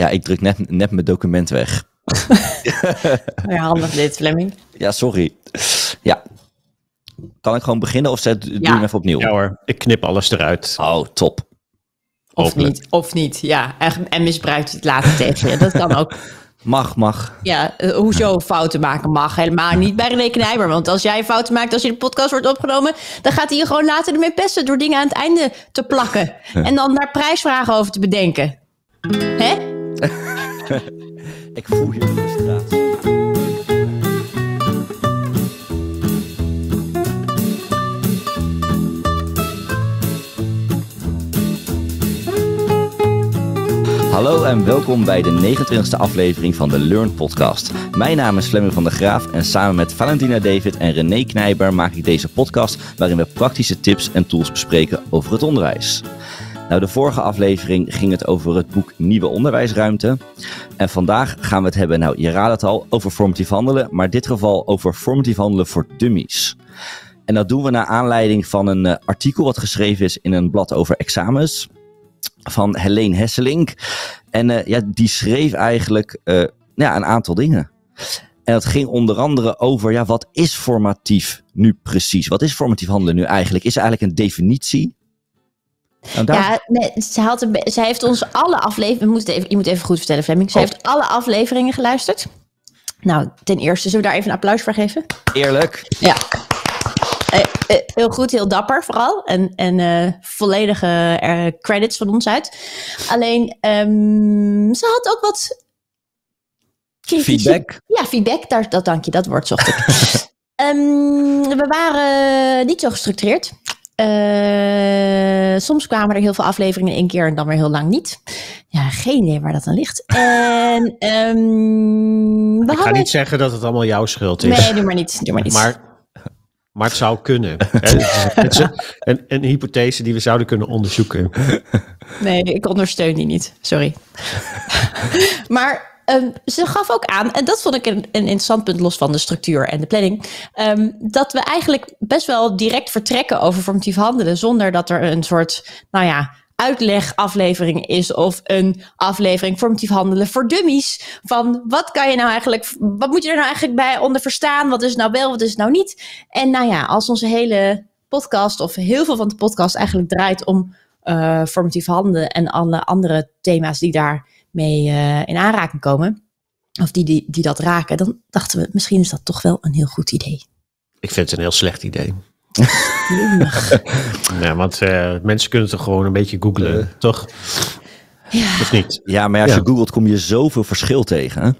Ja, ik druk net, net mijn document weg. ja, handig dit, Fleming. Ja, sorry. Ja. Kan ik gewoon beginnen of zet, doe je hem even opnieuw? Ja hoor, ik knip alles eruit. Oh, top. Of niet, of niet, ja. En, en misbruikt het later tegen je. Dat kan ook. Mag, mag. Ja, eh, hoezo fouten maken mag. Helemaal niet bij René Knijber. Want als jij fouten maakt als je de podcast wordt opgenomen... dan gaat hij je gewoon later ermee pesten door dingen aan het einde te plakken. En dan naar prijsvragen over te bedenken. Hè? ik voel je frustratie. Hallo en welkom bij de 29e aflevering van de Learn Podcast. Mijn naam is Flemming van der Graaf en samen met Valentina David en René Knijber maak ik deze podcast waarin we praktische tips en tools bespreken over het onderwijs. Nou, de vorige aflevering ging het over het boek Nieuwe Onderwijsruimte. En vandaag gaan we het hebben, nou je raadt het al, over formatief handelen, maar dit geval over formatief handelen voor dummies. En dat doen we naar aanleiding van een eh, artikel wat geschreven is in een blad over examens van Helene Hesselink. En eh, ja, die schreef eigenlijk eh, ja, een aantal dingen. En dat ging onder andere over, ja, wat is formatief nu precies? Wat is formatief handelen nu eigenlijk? Is er eigenlijk een definitie? Nou, ja, ze, had ze heeft ons alle afleveringen. je moet even goed vertellen, Fleming. Ze oh. heeft alle afleveringen geluisterd. Nou, ten eerste, zullen we daar even een applaus voor geven? Eerlijk. Ja. Eh, eh, heel goed, heel dapper vooral. En, en eh, volledige credits van ons uit. Alleen, ehm, ze had ook wat. Feedback? Ja, feedback, daar, dat dank je, dat woord zocht ik. Ehm, we waren niet zo gestructureerd. Eh, soms kwamen er heel veel afleveringen in één keer en dan weer heel lang niet. Ja, geen idee waar dat aan ligt. En, ehm, we Ik ga niet zeggen dat het allemaal jouw schuld is. Nee, doe maar niet. Doe maar, niet. maar maar het zou kunnen. Eh, het is een, een, hypothese die we zouden kunnen onderzoeken. Nee, ik ondersteun die niet. Sorry. maar Ehm, ze gaf ook aan, en dat vond ik een, een interessant punt los van de structuur en de planning, ehm, dat we eigenlijk best wel direct vertrekken over formatief handelen, zonder dat er een soort, nou ja, uitlegaflevering is of een aflevering formatief handelen voor dummies. Van wat kan je nou eigenlijk, wat moet je er nou eigenlijk bij onder verstaan? Wat is nou wel, wat is nou niet? En nou ja, als onze hele podcast of heel veel van de podcast eigenlijk draait om uh, eh, formatief handelen en alle andere thema's die daar mee eh, in aanraking komen, of die, die, die dat raken, dan dachten we, misschien is dat toch wel een heel goed idee. Ik vind het een heel slecht idee. ja, want eh, mensen kunnen toch gewoon een beetje googlen, toch? Ja. Of niet? Ja, maar als je googelt kom je zoveel verschil tegen.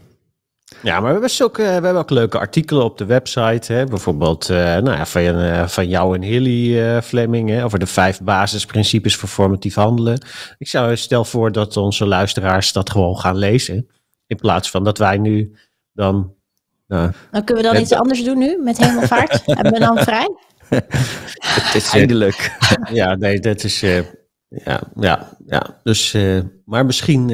Ja, maar we hebben, zulke, we hebben ook leuke artikelen op de website. Hè? Bijvoorbeeld eh, nou ja, van, eh, van jou en Hilly uh, Fleming hè? over de vijf basisprincipes voor formatief handelen. Ik zou stel voor dat onze luisteraars dat gewoon gaan lezen. In plaats van dat wij nu dan. Nou, dan kunnen we dan iets anders doen nu met hemelvaart? hebben we dan vrij? het is eindelijk. ja, nee, dat is. ja, ja, ja. Dus, maar misschien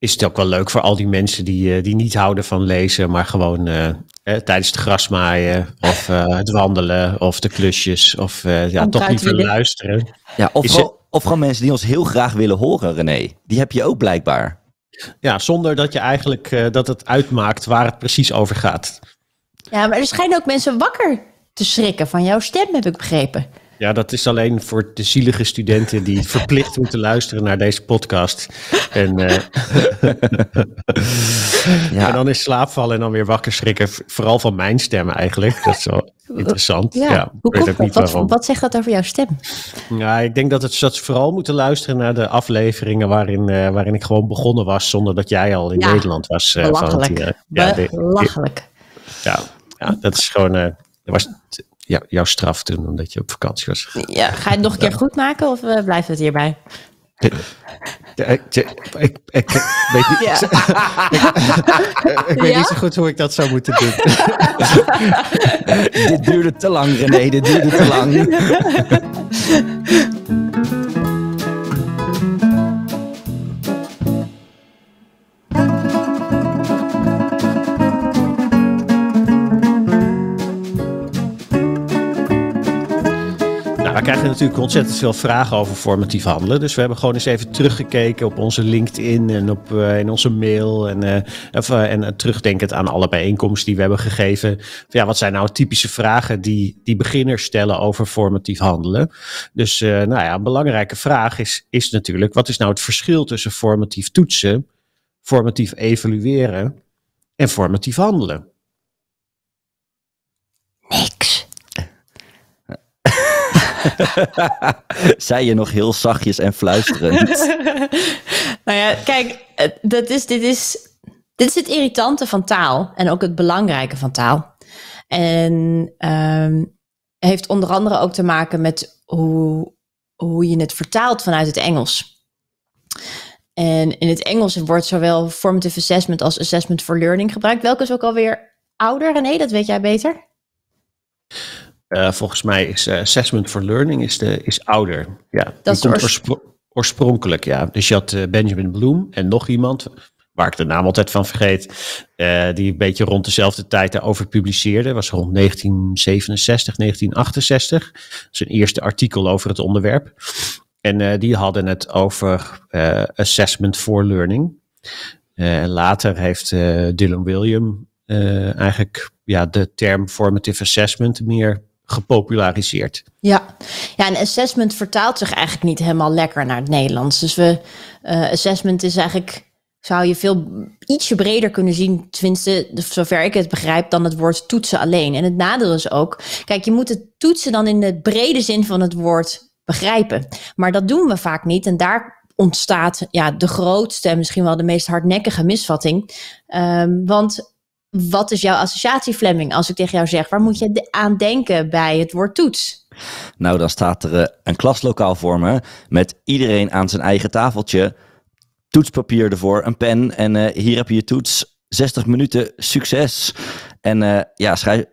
is het ook wel leuk voor al die mensen die, eh, die niet houden van lezen, maar gewoon eh, eh, tijdens het grasmaaien of het wandelen of de klusjes of ja, toch niet willen. luisteren. Ja, of, of gewoon mensen die ons heel graag willen horen, René. Die heb je ook blijkbaar. Ja, zonder dat je eigenlijk dat het uitmaakt waar het precies over gaat. Ja, maar er schijnen ook mensen wakker te schrikken van jouw stem, heb ik begrepen. Ja, dat is alleen voor de zielige studenten die verplicht moeten luisteren naar deze podcast. En, uh, ja. en dan is slaapvallen en dan weer wakker schrikken. Vooral van mijn stem eigenlijk. Dat is wel interessant. Ja, ja hoe komt dat? Wat, wat, zegt dat over jouw stem? Ja, ik denk dat, het, dat ze vooral moeten luisteren naar de afleveringen waarin, eh, waarin ik gewoon begonnen was. Zonder dat jij al in Nederland was. Uh, belachelijk. ja, belachelijk. ja, ja, dat is gewoon... was, ja jouw straf doen omdat je op vakantie was Ja, ga je het nog een keer goed maken of eh, blijft het hierbij? ik, weet niet, zo goed hoe ik dat zou moeten doen. dit duurde te lang, René. Dit duurde te lang. Nou, we krijgen natuurlijk ontzettend veel vragen over formatief handelen. Dus we hebben gewoon eens even teruggekeken op onze LinkedIn en op, eh, in onze mail. En, uh, en terugdenkend aan alle bijeenkomsten die we hebben gegeven. Ja, wat zijn nou typische vragen die, die beginners stellen over formatief handelen? Dus nou ja, een belangrijke vraag is, is natuurlijk: wat is nou het verschil tussen formatief toetsen, formatief evalueren en formatief handelen? Niks. Zei je nog heel zachtjes en fluisterend. nou ja, kijk, dat is, dit, is, dit is het irritante van taal en ook het belangrijke van taal. En ehm, heeft onder andere ook te maken met hoe, hoe je het vertaalt vanuit het Engels. En in het Engels wordt zowel formative assessment als assessment for learning gebruikt. Welke is ook alweer ouder, René? Dat weet jij beter. Eh, volgens mij is eh, Assessment for Learning is, de, is ouder. Ja, dat is komt oorspronkelijk, ja. Dus je had eh, Benjamin Bloom en nog iemand, waar ik de naam altijd van vergeet, die een beetje rond dezelfde tijd daarover publiceerde. Was rond 1967, 1968. Zijn eerste artikel over het onderwerp. En die hadden het over Assessment for Learning. later heeft Dylan William eigenlijk ja, de term formative assessment meer gepopulariseerd. Ja. ja, en assessment vertaalt zich eigenlijk niet helemaal lekker naar het Nederlands. Dus we, eh, assessment is eigenlijk, zou je veel ietsje breder kunnen zien, tenminste, zover ik het begrijp, dan het woord toetsen alleen. En het nadeel is ook, kijk, je moet het toetsen dan in de brede zin van het woord begrijpen. Maar dat doen we vaak niet. En daar ontstaat ja, de grootste en misschien wel de meest hardnekkige misvatting. Ehm, want wat is jouw associatie, Fleming, als ik tegen jou zeg, waar moet je aan denken bij het woord toets? Nou, dan staat er eh, een klaslokaal voor me met iedereen aan zijn eigen tafeltje, toetspapier ervoor, een pen en eh, hier heb je je toets. 60 minuten, succes. En eh, ja, schrijf,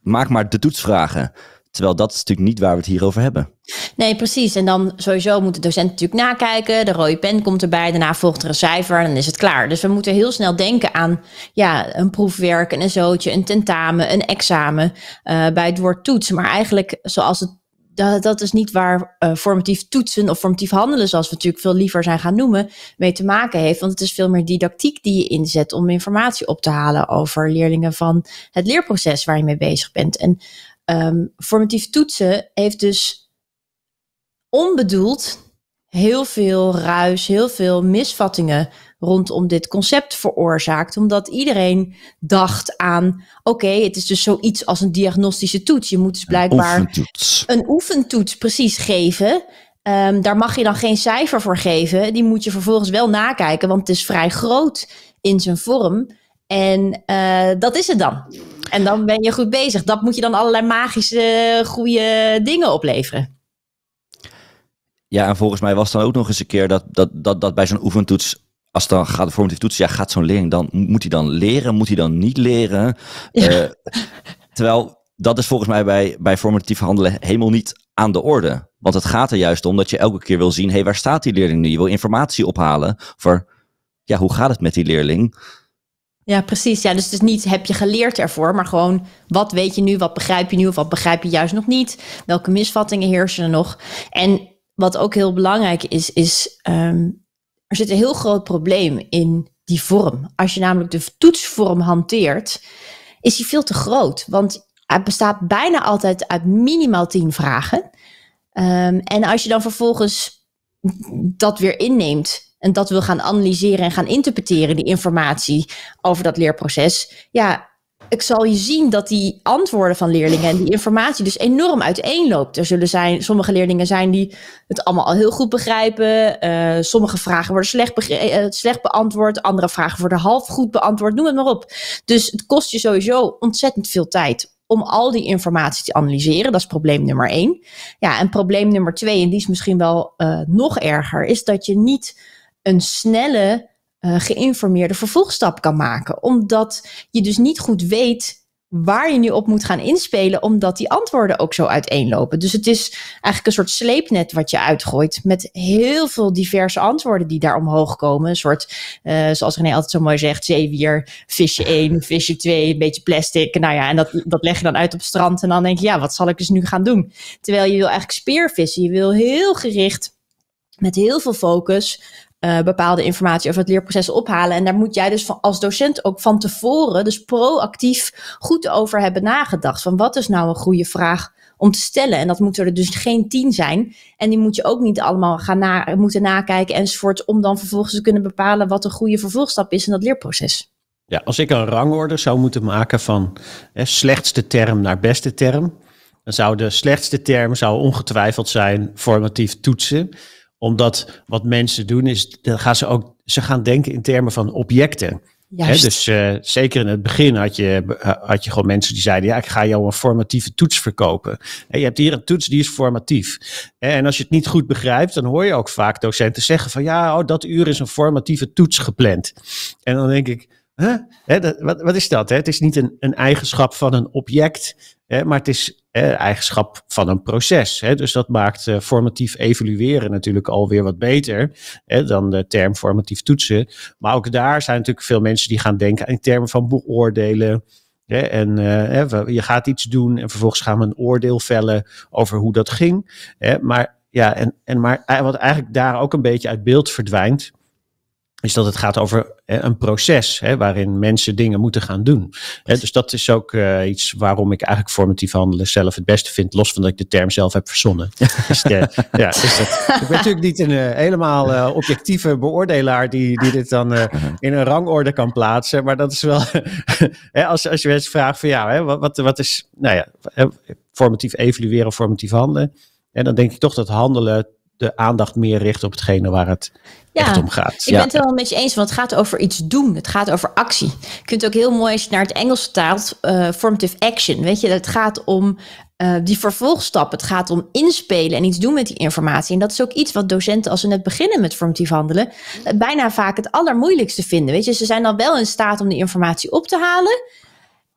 maak maar de toetsvragen. Terwijl dat is natuurlijk niet waar we het hier over hebben. Nee, precies. En dan sowieso moet de docent natuurlijk nakijken. De rode pen komt erbij. Daarna volgt er een cijfer en dan is het klaar. Dus we moeten heel snel denken aan ja, een proefwerk, een zootje, een tentamen, een examen. Eh, bij het woord toets. Maar eigenlijk zoals het dat, dat, is niet waar eh, formatief toetsen of formatief handelen, zoals we natuurlijk veel liever zijn gaan noemen, mee te maken heeft. Want het is veel meer didactiek die je inzet om informatie op te halen over leerlingen van het leerproces waar je mee bezig bent. En Ehm, formatief toetsen heeft dus onbedoeld heel veel ruis, heel veel misvattingen rondom dit concept veroorzaakt. Omdat iedereen dacht aan: oké, het is dus zoiets als een diagnostische toets. Je moet dus blijkbaar een oefentoets, precies geven. Ehm, daar mag je dan geen cijfer voor geven. Die moet je vervolgens wel nakijken, want het is vrij groot in zijn vorm. En eh, dat is het dan. En dan ben je goed bezig. Dat moet je dan allerlei magische, eh, goede dingen opleveren. Ja, en volgens mij was dan ook nog eens een keer dat, dat, dat, dat bij zo'n oefentoets als dan gaat de formatieve toets, ja, gaat zo'n leerling dan, moet hij dan leren, moet hij dan niet leren? Ja. Eh, terwijl dat is volgens mij bij, bij formatief handelen helemaal niet aan de orde. Want het gaat er juist om dat je elke keer wil zien, hé, hey, waar staat die leerling nu? Je wil informatie ophalen voor, ja, hoe gaat het met die leerling? Ja, precies. Ja, dus het is niet heb je geleerd ervoor, maar gewoon wat weet je nu, wat begrijp je nu of wat begrijp je juist nog niet? Welke misvattingen heersen er nog? En wat ook heel belangrijk is, is ehm, er zit een heel groot probleem in die vorm. Als je namelijk de toetsvorm hanteert, is die veel te groot, want het bestaat bijna altijd uit minimaal 10 vragen. Ehm, en als je dan vervolgens dat weer inneemt en dat we gaan analyseren en gaan interpreteren, die informatie over dat leerproces, ja, ik zal je zien dat die antwoorden van leerlingen en die informatie dus enorm uiteenloopt. Er zullen zijn, sommige leerlingen zijn die het allemaal al heel goed begrijpen. Eh, sommige vragen worden slecht, eh, eh, slecht beantwoord. Andere vragen worden half goed beantwoord. Noem het maar op. Dus het kost je sowieso ontzettend veel tijd om al die informatie te analyseren. Dat is probleem nummer één. Ja, en probleem nummer twee, en die is misschien wel nog erger, is dat je niet een snelle, eh, geïnformeerde vervolgstap kan maken. Omdat je dus niet goed weet waar je nu op moet gaan inspelen, omdat die antwoorden ook zo uiteenlopen. Dus het is eigenlijk een soort sleepnet wat je uitgooit met heel veel diverse antwoorden die daar omhoog komen. Een soort, eh, zoals René altijd zo mooi zegt, zeewier, visje 1, visje 2, een beetje plastic. Nou ja, en dat, dat leg je dan uit op het strand en dan denk je, ja, wat zal ik dus nu gaan doen? Terwijl je wil eigenlijk speervissen, je wil heel gericht met heel veel focus eh, bepaalde informatie over het leerproces ophalen. En daar moet jij dus van, als docent ook van tevoren, dus proactief, goed over hebben nagedacht. Van wat is nou een goede vraag om te stellen? En dat moeten er dus geen tien zijn. En die moet je ook niet allemaal gaan moeten nakijken enzovoort. Om dan vervolgens te kunnen bepalen wat een goede vervolgstap is in dat leerproces. Ja, als ik een rangorde zou moeten maken van hè, slechtste term naar beste term. Dan zou de slechtste term zou ongetwijfeld zijn formatief toetsen omdat wat mensen doen is, dan gaan ze ook, ze gaan denken in termen van objecten. dus eh, zeker in het begin had je, had je gewoon mensen die zeiden: Ja, ik ga jou een formatieve toets verkopen. En je hebt hier een toets die is formatief. En als je het niet goed begrijpt, dan hoor je ook vaak docenten zeggen: Van ja, oh, dat uur is een formatieve toets gepland. En dan denk ik: hè wat, wat, is dat? Hè? Het is niet een, een eigenschap van een object, hè? maar het is eigenschap van een proces. Hè? Dus dat maakt eh, formatief evalueren natuurlijk alweer wat beter hè, dan de term formatief toetsen. Maar ook daar zijn natuurlijk veel mensen die gaan denken in termen van beoordelen. Hè, en eh, je gaat iets doen en vervolgens gaan we een oordeel vellen over hoe dat ging. Hè? Maar, ja, en, en maar eh, wat eigenlijk daar ook een beetje uit beeld verdwijnt is dat het gaat over een proces hè, waarin mensen dingen moeten gaan doen. dus dat is ook eh, iets waarom ik eigenlijk formatief handelen zelf het beste vind, los van dat ik de term zelf heb verzonnen. Dus ja, dat. Ik ben natuurlijk niet een eh, helemaal objectieve beoordelaar die, die dit dan uh-huh. in een rangorde kan plaatsen, maar dat is wel, hè, als, als je mensen vraagt van ja, hè, wat, wat is, nou ja, formatief evalueren, formatief handelen, en dan denk ik toch dat handelen de aandacht meer richt op hetgene waar het ja, om gaat. Ik ben het wel met je eens, want het gaat over iets doen. Het gaat over actie. Je kunt ook heel mooi, als je naar het Engels vertaalt, uh, formative action. Weet je, het gaat om eh, die vervolgstap. Het gaat om inspelen en iets doen met die informatie. En dat is ook iets wat docenten, als ze net beginnen met formatief handelen, bijna vaak het allermoeilijkste vinden. Weet je, ze zijn dan wel in staat om die informatie op te halen.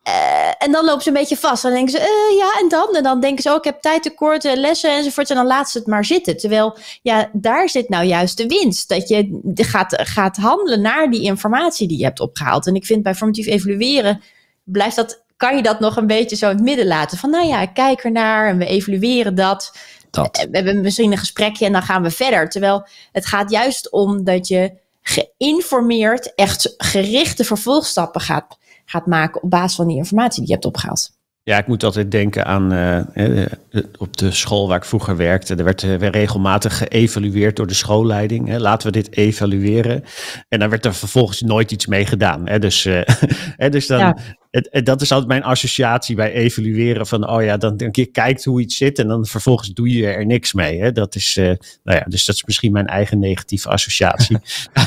Eh, en dan lopen ze een beetje vast. Dan denken ze, eh, ja, en dan? En dan denken ze, oh, ik heb tijdtekorten, lessen enzovoort. En dan laat ze het maar zitten. Terwijl, ja, daar zit nou juist de winst. Dat je gaat, gaat handelen naar die informatie die je hebt opgehaald. En ik vind bij formatief evalueren, blijft dat, kan je dat nog een beetje zo in het midden laten. Van, nou ja, ik kijk ernaar en we evalueren dat. dat. Eh, we hebben misschien een gesprekje en dan gaan we verder. Terwijl het gaat juist om dat je geïnformeerd, echt gerichte vervolgstappen gaat gaat maken op basis van die informatie die je hebt opgehaald. Ja, ik moet altijd denken aan eh, op de school waar ik vroeger werkte. Er werd weer eh, regelmatig geëvalueerd door de schoolleiding. Hè. Laten we dit evalueren. En dan werd er vervolgens nooit iets mee gedaan. Hè. Dus, eh, dus dan, het, dat is altijd mijn associatie bij evalueren. Van, oh ja, dan, een keer kijkt hoe iets zit en dan vervolgens doe je er niks mee. Hè. Dat is, nou ja, dus dat is misschien mijn eigen negatieve associatie.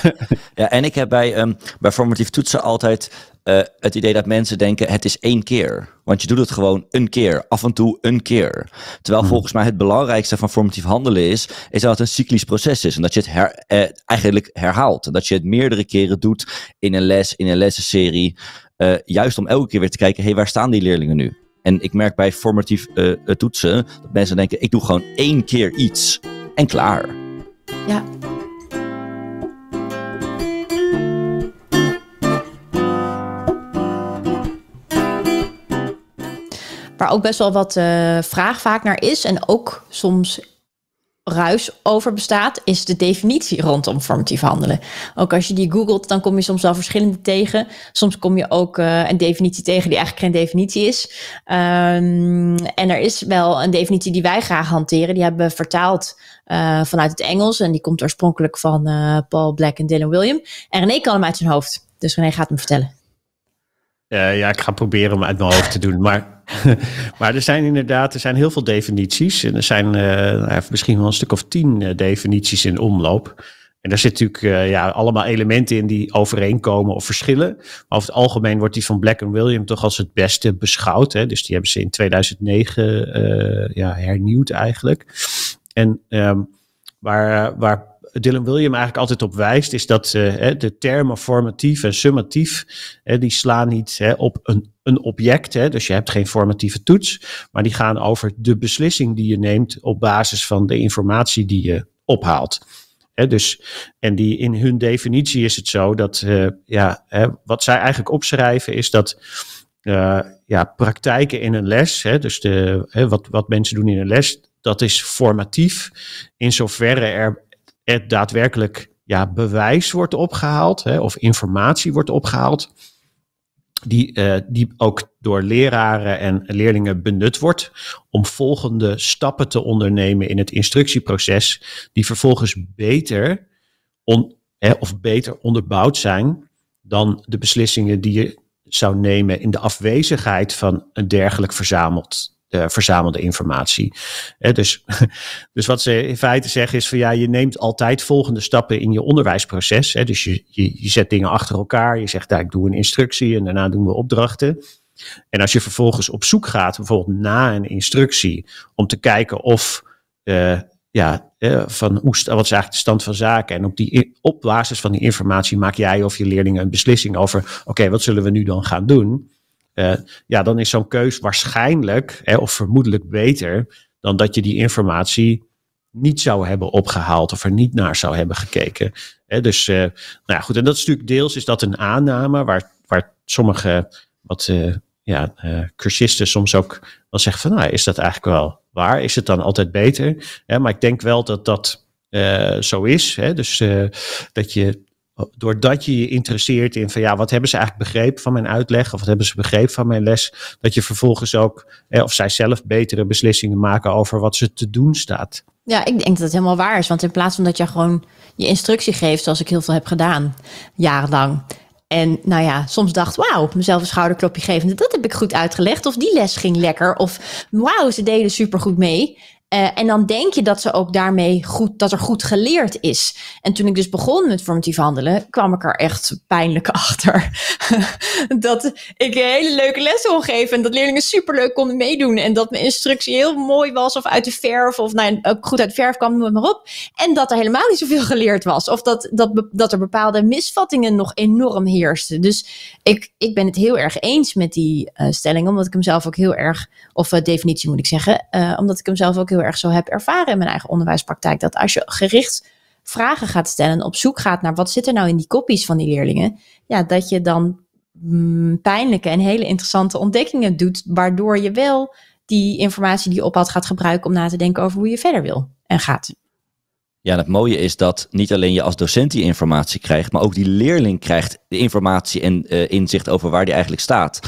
ja, en ik heb bij, um, bij formatief toetsen altijd eh, het idee dat mensen denken het is één keer. Want je doet het gewoon een keer, af en toe een keer. Terwijl hmm. volgens mij het belangrijkste van formatief handelen is, is dat het een cyclisch proces is. En dat je het eh, eigenlijk herhaalt. En dat je het meerdere keren doet in een les, in een lessenserie. Eh, juist om elke keer weer te kijken, hé, hey, waar staan die leerlingen nu? En ik merk bij formatief toetsen dat mensen denken, ik doe gewoon één keer iets en klaar. Ja. Waar ook best wel wat eh, vraag vaak naar is. En ook soms ruis over bestaat, is de definitie rondom formatief handelen. Ook als je die googelt, dan kom je soms wel verschillende tegen. Soms kom je ook eh, een definitie tegen die eigenlijk geen definitie is. Ehm, en er is wel een definitie die wij graag hanteren. Die hebben we vertaald eh, vanuit het Engels. En die komt oorspronkelijk van Paul Black en Dylan William. En René kan hem uit zijn hoofd. Dus René gaat hem vertellen. ja, ik ga proberen hem uit mijn hoofd te doen. Maar maar er zijn inderdaad er zijn heel veel definities. En er zijn eh, nou misschien wel een stuk of tien eh, definities in omloop. En daar zitten natuurlijk eh, ja, allemaal elementen in die overeenkomen of verschillen. Maar over het algemeen wordt die van Black William toch als het beste beschouwd. Hè? Dus die hebben ze in 2009 ja, hernieuwd eigenlijk. En ehm, waar, waar Dylan William eigenlijk altijd op wijst, is dat de termen formatief en summatief, die slaan niet op een een object. Hè, dus je hebt geen formatieve toets. Maar die gaan over de beslissing die je neemt op basis van de informatie die je ophaalt. dus, en die, in hun definitie is het zo dat eh, ja, wat zij eigenlijk opschrijven is dat. Eh, ja, praktijken in een les, hè, dus de, wat, wat mensen doen in een les, dat is formatief. In zoverre er, er daadwerkelijk ja, bewijs wordt opgehaald hè, of informatie wordt opgehaald die, eh, die ook door leraren en leerlingen benut wordt om volgende stappen te ondernemen in het instructieproces, die vervolgens beter on, of beter onderbouwd zijn dan de beslissingen die je zou nemen in de afwezigheid van een dergelijk verzameld eh, verzamelde informatie. Eh, dus, dus wat ze in feite zeggen is van ja, je neemt altijd volgende stappen in je onderwijsproces. dus je, je, je, zet dingen achter elkaar. Je zegt, daar ik doe een instructie en daarna doen we opdrachten. En als je vervolgens op zoek gaat, bijvoorbeeld na een instructie, om te kijken of eh, ja, van hoe, wat is eigenlijk de stand van zaken? En op, die, op basis van die informatie maak jij of je leerlingen een beslissing over, oké, wat zullen we nu dan gaan doen? Eh, ja, dan is zo'n keus waarschijnlijk of vermoedelijk beter dan dat je die informatie niet zou hebben opgehaald of er niet naar zou hebben gekeken. dus eh, nou ja, goed, en dat is natuurlijk deels is dat een aanname waar, waar sommige wat eh, ja, cursisten soms ook wel zeggen van nou, is dat eigenlijk wel waar? Is het dan altijd beter? maar ik denk wel dat dat zo is. Hè? Dus dat je doordat je je interesseert in van ja, wat hebben ze eigenlijk begrepen van mijn uitleg of wat hebben ze begrepen van mijn les, dat je vervolgens ook, of zij zelf betere beslissingen maken over wat ze te doen staat. Ja, ik denk dat het helemaal waar is, want in plaats van dat je gewoon je instructie geeft, zoals ik heel veel heb gedaan, jarenlang. En nou ja, soms dacht, wauw, mezelf een schouderklopje geven. Dat heb ik goed uitgelegd. Of die les ging lekker. Of wauw, ze deden supergoed mee. Eh, en dan denk je dat ze ook daarmee goed, dat er goed geleerd is. En toen ik dus begon met formatief handelen, kwam ik er echt pijnlijk achter. dat ik hele leuke lessen wil geven en dat leerlingen superleuk konden meedoen. En dat mijn instructie heel mooi was of uit de verf of nou, goed uit de verf kwam, maar op. En dat er helemaal niet zoveel geleerd was. Of dat, dat, dat er bepaalde misvattingen nog enorm heersten. Dus ik, ik ben het heel erg eens met die eh, stelling, omdat ik hem zelf ook heel erg, of eh, definitie moet ik zeggen, omdat ik hem zelf ook heel heel erg zo heb ervaren in mijn eigen onderwijspraktijk. Dat als je gericht vragen gaat stellen, op zoek gaat naar wat zit er nou in die kopies van die leerlingen, ja, dat je dan mm, pijnlijke en hele interessante ontdekkingen doet, waardoor je wel die informatie die je had gaat gebruiken om na te denken over hoe je verder wil en gaat. Ja, en het mooie is dat niet alleen je als docent die informatie krijgt, maar ook die leerling krijgt de informatie en eh, inzicht over waar die eigenlijk staat.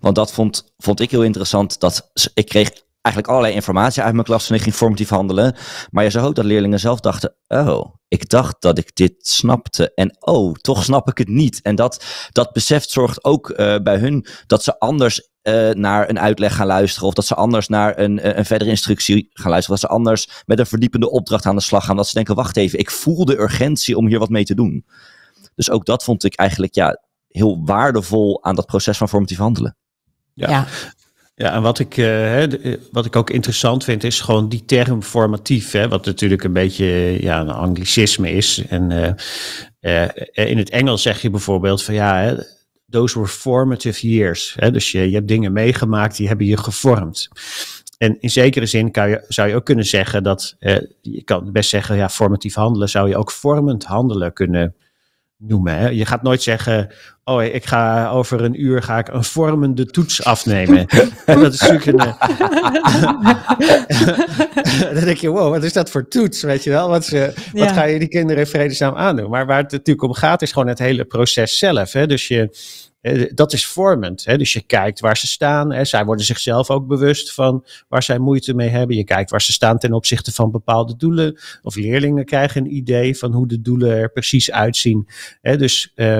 Want dat vond, vond ik heel interessant. Dat ik kreeg eigenlijk allerlei informatie uit mijn klas en ik ging formatief handelen. Maar je zag ook dat leerlingen zelf dachten, oh, ik dacht dat ik dit snapte en oh, toch snap ik het niet. En dat, dat besef zorgt ook eh, bij hun dat ze anders eh, naar een uitleg gaan luisteren of dat ze anders naar een, eh, een verdere instructie gaan luisteren. Of dat ze anders met een verdiepende opdracht aan de slag gaan. Dat ze denken, wacht even, ik voel de urgentie om hier wat mee te doen. Dus ook dat vond ik eigenlijk ja, heel waardevol aan dat proces van formatief handelen. Ja. ja. Ja, en wat ik, eh, eh, wat ik ook interessant vind, is gewoon die term formatief. Hè, wat natuurlijk een beetje eh, ja, een anglicisme is. En in het Engels zeg je bijvoorbeeld van ja, those were formative years. Hè, dus je, je hebt dingen meegemaakt, die hebben je gevormd. En in zekere zin kan je, zou je ook kunnen zeggen dat, je kan best zeggen, ja, formatief handelen zou je ook vormend handelen kunnen noemen. Hè? Je gaat nooit zeggen, oh, ik ga over een uur ga ik een vormende toets afnemen. dat is natuurlijk een... Eh, dan denk je, wow, wat is dat voor toets, weet je wel? Wat, ze, wat ga je die kinderen vredesnaam aandoen? Maar waar het natuurlijk om gaat, is gewoon het hele proces zelf. Hè? Dus je eh, dat is vormend. Hè? Dus je kijkt waar ze staan. Hè? Zij worden zichzelf ook bewust van waar zij moeite mee hebben. Je kijkt waar ze staan ten opzichte van bepaalde doelen. Of leerlingen krijgen een idee van hoe de doelen er precies uitzien. Hè? Dus, eh,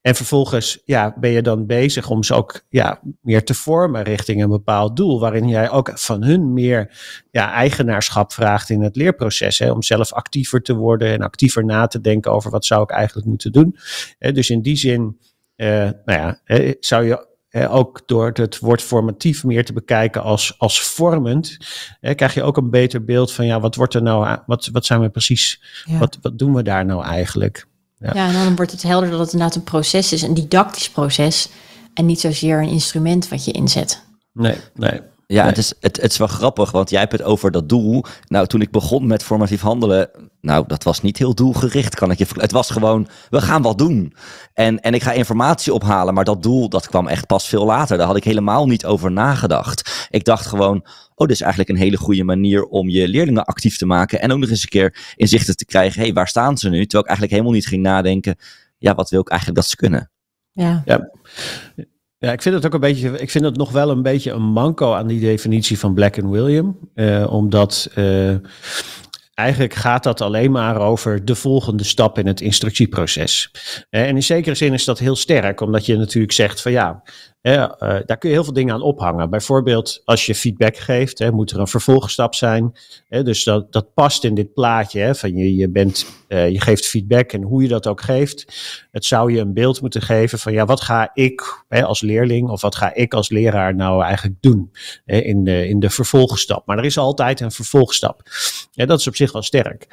en vervolgens ja, ben je dan bezig om ze ook ja, meer te vormen richting een bepaald doel. Waarin jij ook van hun meer ja, eigenaarschap vraagt in het leerproces. Hè? Om zelf actiever te worden en actiever na te denken over wat zou ik eigenlijk moeten doen. Hè? Dus in die zin eh, nou ja, eh, zou je eh, ook door het woord formatief meer te bekijken als, als vormend, krijg je ook een beter beeld van ja, wat wordt er nou, wat, wat zijn we precies, wat, wat doen we daar nou eigenlijk? Ja. ja, en nou, dan wordt het helder dat het inderdaad een proces is, een didactisch proces en niet zozeer een instrument wat je inzet. Nee, nee. Ja, het, is, het, het, is wel grappig, want jij hebt het over dat doel. Nou, toen ik begon met formatief handelen, nou, dat was niet heel doelgericht, kan ik je Het was gewoon, we gaan wat doen. En, en ik ga informatie ophalen, maar dat doel, dat kwam echt pas veel later. Daar had ik helemaal niet over nagedacht. Ik dacht gewoon, oh, dit is eigenlijk een hele goede manier om je leerlingen actief te maken. En ook nog eens een keer inzichten te krijgen, hé, hey, waar staan ze nu? Terwijl ik eigenlijk helemaal niet ging nadenken, ja, wat wil ik eigenlijk dat ze kunnen? Ja. ja. Ja, ik vind het ook een beetje. Ik vind het nog wel een beetje een manco aan die definitie van Black en William. Eh, omdat eh, eigenlijk gaat dat alleen maar over de volgende stap in het instructieproces. Eh, en in zekere zin is dat heel sterk, omdat je natuurlijk zegt van ja, eh, daar kun je heel veel dingen aan ophangen. Bijvoorbeeld, als je feedback geeft, hè, moet er een vervolgstap zijn. Hè, dus dat, dat past in dit plaatje. Hè, van je, je, bent, eh, je geeft feedback en hoe je dat ook geeft. Het zou je een beeld moeten geven van ja, wat ga ik hè, als leerling of wat ga ik als leraar nou eigenlijk doen hè, in, de, in de vervolgstap. Maar er is altijd een vervolgstap. Ja, dat is op zich wel sterk.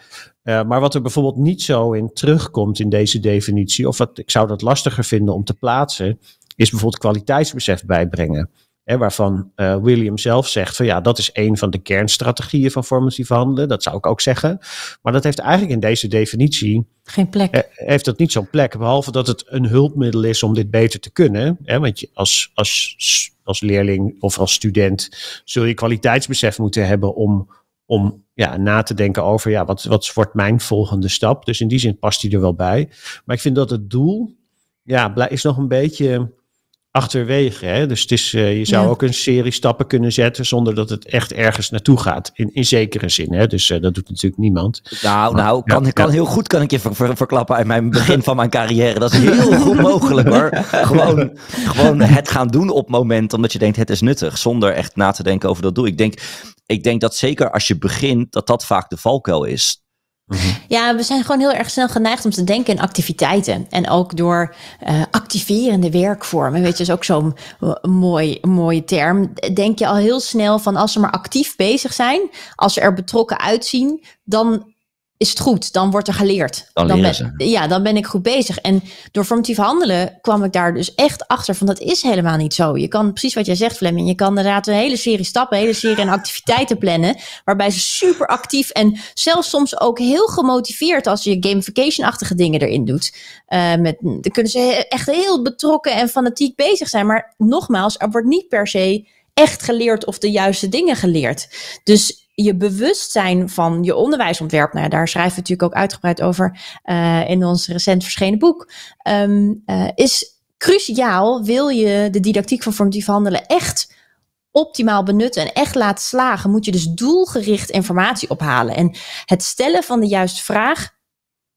Eh, maar wat er bijvoorbeeld niet zo in terugkomt in deze definitie, of wat ik zou dat lastiger vinden om te plaatsen, is bijvoorbeeld kwaliteitsbesef bijbrengen. Hè, waarvan eh, William zelf zegt van ja, dat is een van de kernstrategieën van formatieve handelen. Dat zou ik ook zeggen. Maar dat heeft eigenlijk in deze definitie. Geen plek. Eh, heeft dat niet zo'n plek. Behalve dat het een hulpmiddel is om dit beter te kunnen. Hè, want als, als, als leerling of als student zul je kwaliteitsbesef moeten hebben om, om ja, na te denken over ja, wat, wat wordt mijn volgende stap. Dus in die zin past hij er wel bij. Maar ik vind dat het doel ja, is nog een beetje achterwege. Hè? Dus het is, eh, je zou ook een serie stappen kunnen zetten zonder dat het echt ergens naartoe gaat. In, in zekere zin. Hè? Dus eh, dat doet natuurlijk niemand. Nou, nou kan, kan heel goed kan ik je ver, ver, verklappen uit mijn begin van mijn carrière. Dat is heel goed mogelijk hoor. Gewoon, gewoon het gaan doen op moment omdat je denkt het is nuttig. Zonder echt na te denken over dat doel. Ik denk, ik denk dat zeker als je begint dat dat vaak de valkuil is Mhm. Ja, we zijn gewoon heel erg snel geneigd om te denken in activiteiten. En ook door eh, activerende werkvormen, weet je, is ook zo'n eh, mooi, mooie term. Denk je al heel snel van als ze maar actief bezig zijn, als ze er betrokken uitzien, dan is het goed. Dan wordt er geleerd. Dan, dan ja, dan ben ik goed bezig. En door formatief handelen kwam ik daar dus echt achter van dat is helemaal niet zo. Je kan precies wat jij zegt, Fleming. Je kan inderdaad een hele serie stappen, hele serie en activiteiten plannen. Waarbij ze super actief en zelfs soms ook heel gemotiveerd als je gamification-achtige dingen erin doet. Eh, met, dan kunnen ze echt heel betrokken en fanatiek bezig zijn. Maar nogmaals, er wordt niet per se echt geleerd of de juiste dingen geleerd. Dus je bewustzijn van je onderwijsontwerp, nou ja, daar schrijven we natuurlijk ook uitgebreid over eh, in ons recent verschenen boek, ehm, eh, is cruciaal. Wil je de didactiek van formatief handelen echt optimaal benutten en echt laten slagen, moet je dus doelgericht informatie ophalen. En het stellen van de juiste vraag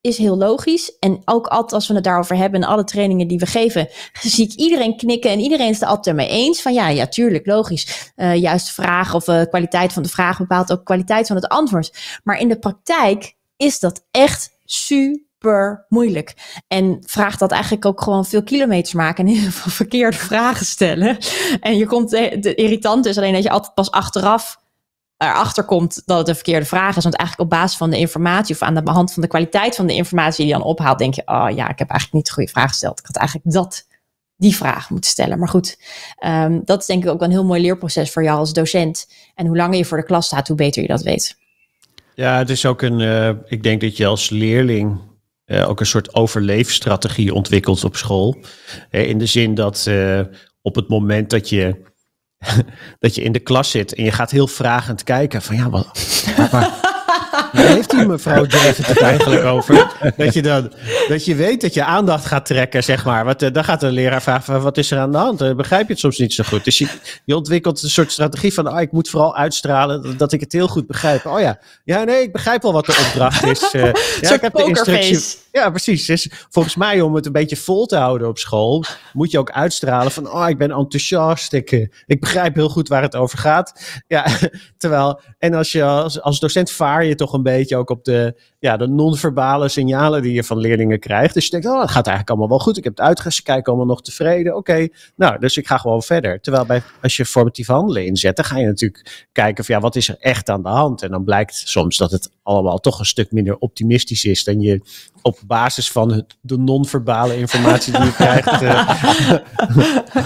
is heel logisch. En ook altijd als we het daarover hebben en alle trainingen die we geven, zie ik iedereen knikken en iedereen is het altijd ermee eens. Van ja, ja, tuurlijk, logisch. Eh, juist de vraag of eh, kwaliteit van de vraag bepaalt ook kwaliteit van het antwoord. Maar in de praktijk is dat echt super moeilijk. En vraagt dat eigenlijk ook gewoon veel kilometers maken en in veel verkeerde vragen stellen. En je komt, eh, de irritant is alleen dat je altijd pas achteraf erachter komt dat het een verkeerde vraag is. Want eigenlijk op basis van de informatie of aan de hand van de kwaliteit van de informatie die je dan ophaalt, denk je, oh ja, ik heb eigenlijk niet de goede vraag gesteld. Ik had eigenlijk dat, die vraag moeten stellen. Maar goed, ehm, dat is denk ik ook een heel mooi leerproces voor jou als docent. En hoe langer je voor de klas staat, hoe beter je dat weet. Ja, het is ook een, eh, ik denk dat je als leerling eh, ook een soort overleefstrategie ontwikkelt op school. in de zin dat eh, op het moment dat je dat je in de klas zit en je gaat heel vragend kijken van ja, wat, waar, heeft die mevrouw Jason het eigenlijk over. Dat je, dan, dat je weet dat je aandacht gaat trekken, zeg maar. Want, eh, dan gaat de leraar vragen wat is er aan de hand? Dan eh, begrijp je het soms niet zo goed? Dus je, ontwikkelt een soort strategie van, ah, ik moet vooral uitstralen dat, ik het heel goed begrijp. Oh ja, ja nee, ik begrijp wel wat de opdracht is. Eh. ja, de instructie. Ja, precies. Dus volgens mij om het een beetje vol te houden op school, moet je ook uitstralen van, oh, ik ben enthousiast, ik, ik begrijp heel goed waar het over gaat. Ja, terwijl, en als je als, als docent vaar je toch een beetje ook op de, ja, de non-verbale signalen die je van leerlingen krijgt. Dus je denkt, oh, dat gaat eigenlijk allemaal wel goed. Ik heb het uitgelegd, ze kijken allemaal nog tevreden. Oké, nou, dus ik ga gewoon verder. Terwijl bij, als je formatief handelen inzet, dan ga je natuurlijk kijken van, ja, wat is er echt aan de hand? En dan blijkt soms dat het allemaal toch een stuk minder optimistisch is dan je op basis van het, de non-verbale informatie die je krijgt. Eh.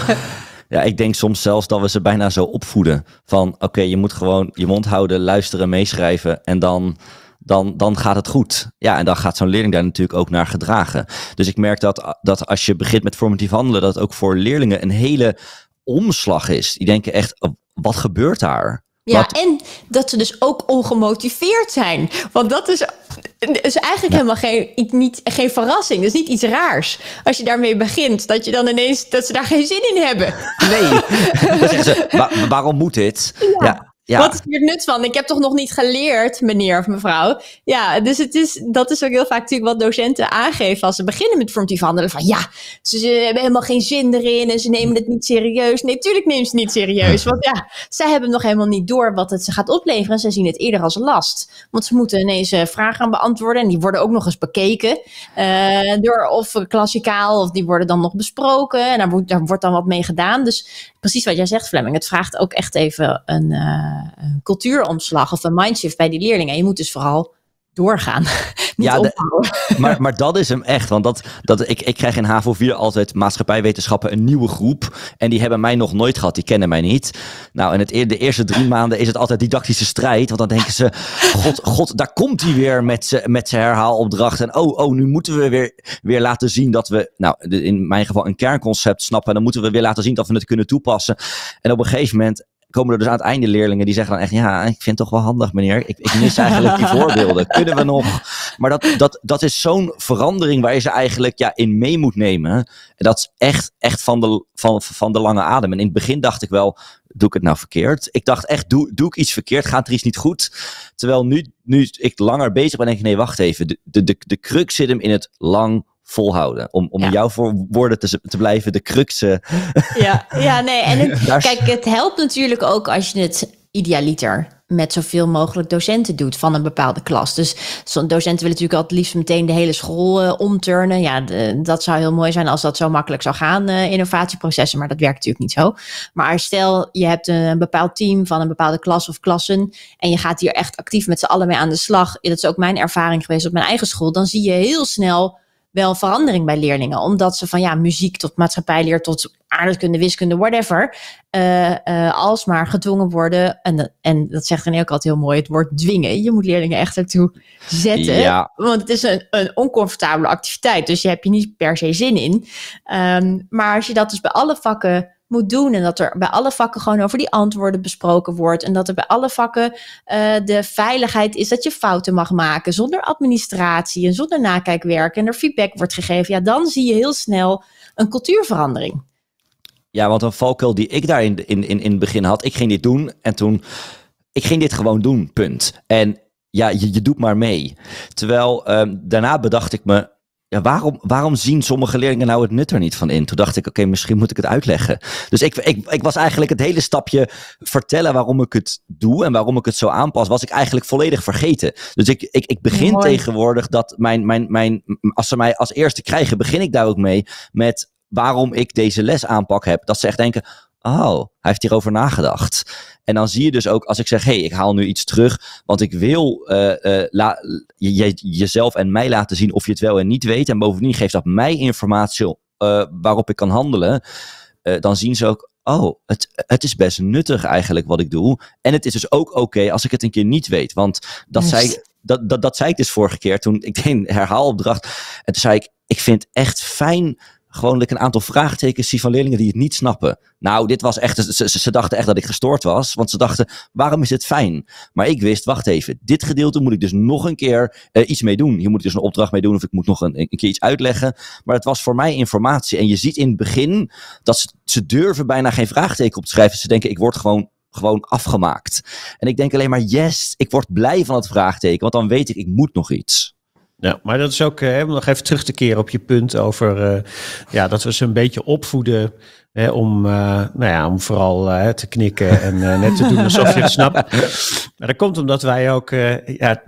Ja, ik denk soms zelfs dat we ze bijna zo opvoeden. Van oké, je moet gewoon je mond houden, luisteren, meeschrijven en dan, dan, dan gaat het goed. Ja, en dan gaat zo'n leerling daar natuurlijk ook naar gedragen. Dus ik merk dat, dat als je begint met formatief handelen, dat ook voor leerlingen een hele omslag is. Die denken echt, oh, wat gebeurt daar? Ja, en dat ze dus ook ongemotiveerd zijn. Want dat is, is eigenlijk helemaal geen, niet, geen verrassing. Dat is niet iets raars. Als je daarmee begint, dat, je dan ineens, dat ze daar geen zin in hebben. Nee. ze, waarom moet dit? ja. Wat is hier het nut van? Ik heb toch nog niet geleerd, meneer of mevrouw? Ja, dus het is, dat is ook heel vaak natuurlijk wat docenten aangeven als ze beginnen met formatief handelen. Van ja, ze, hebben helemaal geen zin erin en ze nemen het niet serieus. Nee, tuurlijk nemen ze het niet serieus. Want ja, zij hebben nog helemaal niet door wat het ze gaat opleveren. En ze zien het eerder als last. Want ze moeten ineens eh, vragen gaan beantwoorden en die worden ook nog eens bekeken. Eh, door of klassikaal of die worden dan nog besproken. En daar wordt dan wat mee gedaan. Dus precies wat jij zegt, Fleming. Het vraagt ook echt even een, eh, een cultuuromslag of een mindshift bij die leerlingen. En je moet dus vooral doorgaan. Niet ja, maar, maar dat is hem echt. Want dat, dat, ik, ik krijg in HAVO 4 altijd maatschappijwetenschappen een nieuwe groep. En die hebben mij nog nooit gehad. Die kennen mij niet. Nou, in het, de eerste drie maanden is het altijd didactische strijd. Want dan denken ze, god, god daar komt hij weer met, met zijn herhaalopdracht. En oh, oh, nu moeten we weer, weer laten zien dat we, nou, in mijn geval een kernconcept snappen. En dan moeten we weer laten zien dat we het kunnen toepassen. En op een gegeven moment komen er dus aan het einde leerlingen die zeggen dan echt, ja, ik vind het toch wel handig meneer. Ik, ik mis eigenlijk die voorbeelden. Kunnen we nog? Maar dat, dat, dat is zo'n verandering waar je ze eigenlijk ja, in mee moet nemen. En dat is echt, echt van, de, van, van de lange adem. En in het begin dacht ik wel, doe ik het nou verkeerd? Ik dacht echt, doe, doe ik iets verkeerd? Gaat er iets niet goed? Terwijl nu, nu ik langer bezig ben, denk ik, nee, wacht even. De, de, de, de crux zit hem in het lang volhouden. Om, om ja. jouw woorden te, te blijven de crux. Eh, ja, ja nee. En het, kijk, het helpt natuurlijk ook als je het idealiter met zoveel mogelijk docenten doet van een bepaalde klas. Dus zo'n docent wil natuurlijk het liefst meteen de hele school uh, omturnen. Ja, dat zou heel mooi zijn als dat zo makkelijk zou gaan, eh, innovatieprocessen, maar dat werkt natuurlijk niet zo. Maar stel, je hebt een, een, bepaald team van een bepaalde klas of klassen en je gaat hier echt actief met z'n allen mee aan de slag. Dat is ook mijn ervaring geweest op mijn eigen school. Dan zie je heel snel wel verandering bij leerlingen. Omdat ze van ja, muziek tot maatschappijleer, tot aardrijkskunde, wiskunde, whatever. Uh, uh, alsmaar gedwongen worden. En, en dat zegt René ook altijd heel mooi: het woord dwingen. Je moet leerlingen echt ertoe zetten. Want het is een, een oncomfortabele activiteit. Dus je hebt je niet per se zin in. Ehm, maar als je dat dus bij alle vakken moet doen. En dat er bij alle vakken gewoon over die antwoorden besproken wordt. En dat er bij alle vakken eh, de veiligheid is dat je fouten mag maken. Zonder administratie en zonder nakijkwerk. En er feedback wordt gegeven. Ja, dan zie je heel snel een cultuurverandering. Ja, want een valkuil die ik daar in, in, in, in het begin had. Ik ging dit doen en toen... Ik ging dit gewoon doen, punt. En ja, je, je doet maar mee. Terwijl ehm, daarna bedacht ik me ja, waarom, waarom zien sommige leerlingen nou het nut er niet van in? Toen dacht ik, oké, misschien moet ik het uitleggen. Dus ik, ik, ik was eigenlijk het hele stapje vertellen waarom ik het doe en waarom ik het zo aanpas, was ik eigenlijk volledig vergeten. Dus ik, ik, ik begin tegenwoordig dat mijn, mijn, mijn, als ze mij als eerste krijgen, begin ik daar ook mee met waarom ik deze les aanpak heb. Dat ze echt denken, Oh, hij heeft hierover nagedacht. En dan zie je dus ook, als ik zeg, hé, hey, ik haal nu iets terug, want ik wil eh, eh, je, jezelf en mij laten zien of je het wel en niet weet. En bovendien geeft dat mij informatie eh, waarop ik kan handelen. dan zien ze ook, oh, het, het is best nuttig eigenlijk wat ik doe. En het is dus ook oké als ik het een keer niet weet. Want dat zei, dat, dat, dat zei ik dus vorige keer toen ik deed herhaalopdracht. En toen zei ik, ik vind het echt fijn gewoon een aantal vraagtekens zie van leerlingen die het niet snappen. Nou, dit was echt, ze, dachten echt dat ik gestoord was, want ze dachten, waarom is dit fijn? Maar ik wist, wacht even, dit gedeelte moet ik dus nog een keer eh, iets mee doen. Hier moet ik dus een opdracht mee doen of ik moet nog een, een keer iets uitleggen. Maar het was voor mij informatie. En je ziet in het begin dat ze, durven bijna geen vraagteken op te schrijven. Ze denken, ik word gewoon gewoon afgemaakt. En ik denk alleen maar, yes, ik word blij van het vraagteken, want dan weet ik, ik moet nog iets. Ja, maar dat is ook, eh, hè, om nog even terug te keren op je punt over eh, ja, dat we ze een beetje opvoeden om, eh, nou ja, om vooral eh, te knikken en eh, net te doen alsof je het snapt. Maar dat komt omdat wij ook ja,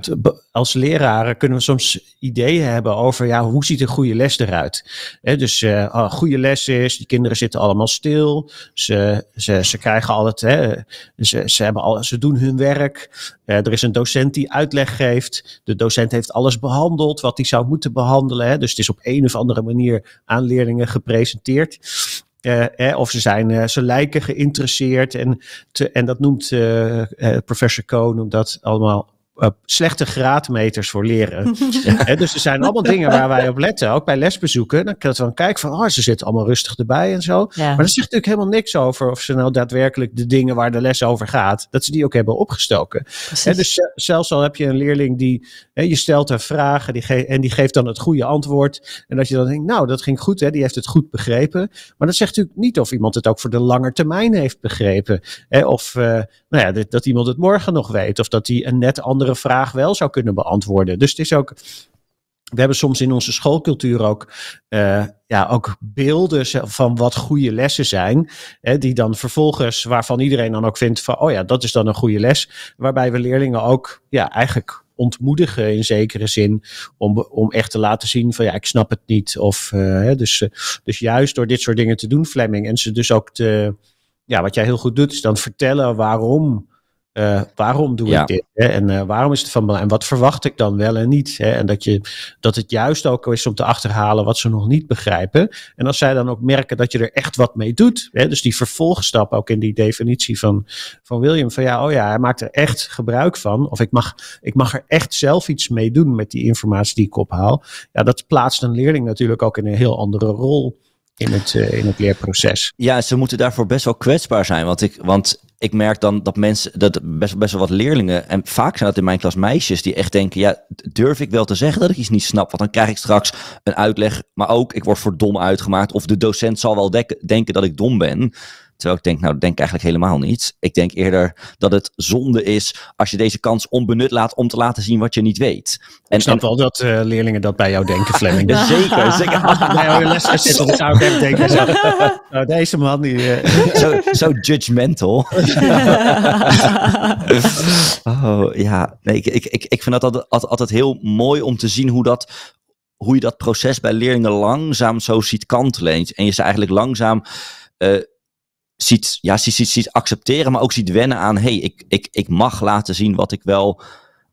als leraren kunnen we soms ideeën hebben over ja, hoe ziet een goede les eruit. Hè, dus oh, een goede les is, die kinderen zitten allemaal stil. Ze, ze, ze krijgen al het, hè, ze, ze, hebben al, ze doen hun werk. er is een docent die uitleg geeft. De docent heeft alles behandeld wat hij zou moeten behandelen. Hè, dus het is op een of andere manier aan leerlingen gepresenteerd eh, of ze, zijn, uh, ze lijken geïnteresseerd. En, te, en dat noemt uh, professor Cohn, noemt dat allemaal eh, slechte graadmeters voor leren. dus er zijn allemaal dingen waar wij op letten, ook bij lesbezoeken. Dan kan we dan kijken van, oh, ze zitten allemaal rustig erbij en zo. Maar dat zegt natuurlijk helemaal niks over of ze nou daadwerkelijk de dingen waar de les over gaat, dat ze die ook hebben opgestoken. dus zelfs al heb je een leerling die, je stelt een vragen, en die, en die geeft dan het goede antwoord. En dat je dan denkt, nou, dat ging goed, hè, die heeft het goed begrepen. Maar dat zegt natuurlijk niet of iemand het ook voor de lange termijn heeft begrepen. of eh, nou ja, dat, dat iemand het morgen nog weet, of dat hij een net ander vraag wel zou kunnen beantwoorden. Dus het is ook we hebben soms in onze schoolcultuur ook, eh, ja, ook beelden van wat goede lessen zijn. Hè, die dan vervolgens, waarvan iedereen dan ook vindt van, oh ja, dat is dan een goede les. Waarbij we leerlingen ook ja, eigenlijk ontmoedigen in zekere zin. Om, om echt te laten zien van, ja, ik snap het niet. Of, eh, hè, dus, eh, dus juist door dit soort dingen te doen, Fleming. En ze dus ook te, ja, wat jij heel goed doet, is dan vertellen waarom eh, waarom doe ik dit? Hè? En eh, waarom is het van belang? En wat verwacht ik dan wel en niet? Hè? En dat, je, dat het juist ook is om te achterhalen wat ze nog niet begrijpen. En als zij dan ook merken dat je er echt wat mee doet. Hè? Dus die vervolgstap ook in die definitie van, van William. Van ja, oh ja, hij maakt er echt gebruik van. Of ik mag, ik mag er echt zelf iets mee doen met die informatie die ik ophaal. Ja, dat plaatst een leerling natuurlijk ook in een heel andere rol. In het, eh, in het leerproces. Ja, ze moeten daarvoor best wel kwetsbaar zijn. Want, ik, want ik merk dan dat mensen, dat best, best wel wat leerlingen, en vaak zijn dat in mijn klas meisjes, die echt denken, ja, durf ik wel te zeggen dat ik iets niet snap? Want dan krijg ik straks een uitleg, maar ook, ik word voor dom uitgemaakt, of de docent zal wel denken dat ik dom ben. Terwijl ik denk, nou, dat denk ik eigenlijk helemaal niet. Ik denk eerder dat het zonde is als je deze kans onbenut laat om te laten zien wat je niet weet. En, ik snap wel dat eh, leerlingen dat bij jou denken, Fleming. zeker, zeker. Als ik bij jou in les zit, dan zou ik even denken, nou, deze man die... Eh, zo, zo, judgmental. oh, ja, nee, ik, ik, ik, ik vind dat altijd, altijd heel mooi om te zien hoe dat hoe je dat proces bij leerlingen langzaam zo ziet kantelen. En je ze eigenlijk langzaam eh, ziet, ja, ziet, ziet, ziet accepteren, maar ook ziet wennen aan: hey, ik, ik, ik mag laten zien wat ik wel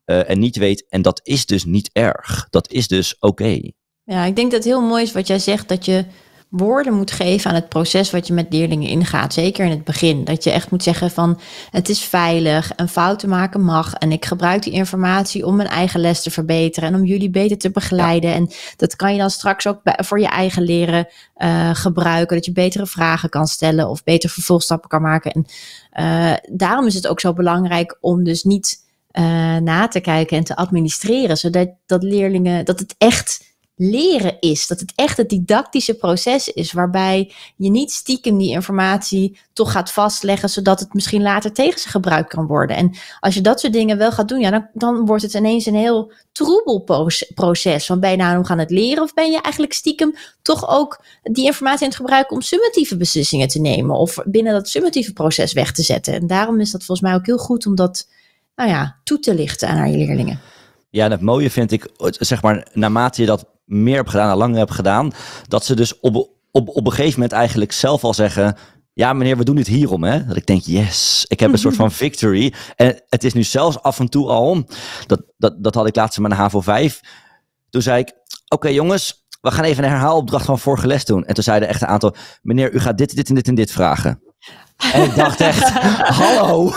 eh, en niet weet. En dat is dus niet erg. Dat is dus oké. Ja, ik denk dat het heel mooi is wat jij zegt, dat je woorden moet geven aan het proces wat je met leerlingen ingaat. Zeker in het begin. Dat je echt moet zeggen van het is veilig en fouten maken mag. En ik gebruik die informatie om mijn eigen les te verbeteren en om jullie beter te begeleiden. En dat kan je dan straks ook voor je eigen leren eh, gebruiken. Dat je betere vragen kan stellen of beter vervolgstappen kan maken. En eh, daarom is het ook zo belangrijk om dus niet eh, na te kijken en te administreren. Zodat dat leerlingen, dat het echt leren is. Dat het echt het didactische proces is, waarbij je niet stiekem die informatie toch gaat vastleggen, zodat het misschien later tegen ze gebruikt kan worden. En als je dat soort dingen wel gaat doen, ja, dan, dan wordt het ineens een heel troebel proces. Want ben je nou het leren of ben je eigenlijk stiekem toch ook die informatie aan het gebruiken om summatieve beslissingen te nemen of binnen dat summatieve proces weg te zetten? En daarom is dat volgens mij ook heel goed om dat nou ja, toe te lichten aan haar leerlingen. Ja, en het mooie vind ik, zeg maar, naarmate je dat meer heb gedaan langer heb gedaan, dat ze dus op, op, op een gegeven moment eigenlijk zelf al zeggen, ja meneer, we doen het hierom hè. Dat ik denk, yes, ik heb een soort mhm. van victory. En het is nu zelfs af en toe al, dat, dat, dat had ik laatst in mijn HAVO 5, toen zei ik, oké jongens, we gaan even een herhaalopdracht van vorige les doen. En toen zeiden echt een aantal, meneer, u gaat dit, dit en dit en dit vragen. En ik dacht echt, hallo.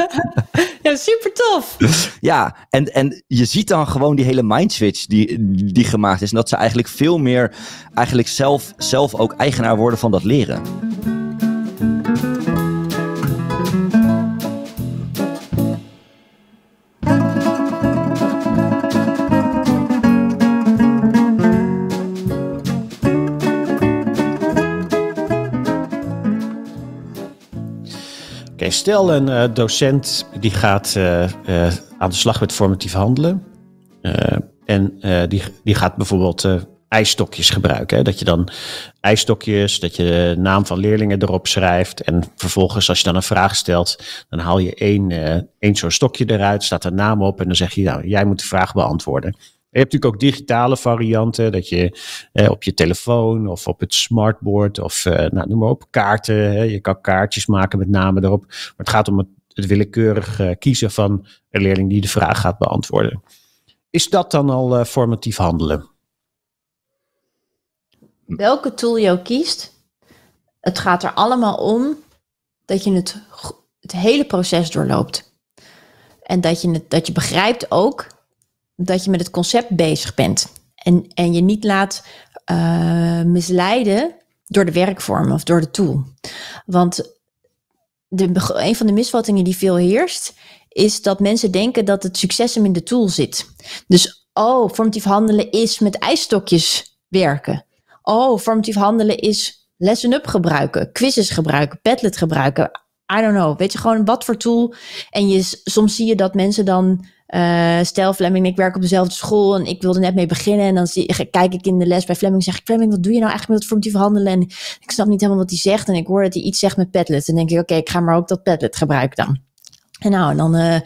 ja, super tof. Ja, en, en je ziet dan gewoon die hele mindswitch die, die gemaakt is. En dat ze eigenlijk veel meer eigenlijk zelf, zelf ook eigenaar worden van dat leren. stel een eh, docent die gaat eh, eh, aan de slag met formatief handelen. en die, die gaat bijvoorbeeld ijsstokjes gebruiken. Hè? Dat je dan ijsstokjes, dat je de naam van leerlingen erop schrijft. En vervolgens als je dan een vraag stelt, dan haal je één, één zo'n stokje eruit, staat een naam op en dan zeg je, nou, jij moet de vraag beantwoorden. Je hebt natuurlijk ook digitale varianten, dat je eh, op je telefoon of op het smartboard of eh, nou, noem maar op, kaarten. Hè. Je kan kaartjes maken met namen erop. Maar het gaat om het, willekeurig eh, kiezen van een leerling die de vraag gaat beantwoorden. Is dat dan al eh, formatief handelen? Welke tool je ook kiest, het gaat er allemaal om dat je het, het hele proces doorloopt. En dat je, het, dat je begrijpt ook dat je met het concept bezig bent. En, en je niet laat eh, misleiden door de werkvorm of door de tool. Want de, een van de misvattingen die veel heerst, is dat mensen denken dat het succes hem in de tool zit. Dus, oh, formatief handelen is met ijsstokjes werken. Oh, formatief handelen is lessen-up gebruiken, quizzes gebruiken, Padlet gebruiken. I don't know. Weet je gewoon wat voor tool. En je, soms zie je dat mensen dan eh, stel, Fleming en ik werk op dezelfde school en ik wilde net mee beginnen. En dan kijk ik in de les bij Fleming en zeg ik, Fleming, wat doe je nou eigenlijk met dat formatief handelen? En ik snap niet helemaal wat hij zegt en ik hoor dat hij iets zegt met Padlet. En denk ik, oké, ik ga maar ook dat Padlet gebruiken dan. En nou, en dan eh,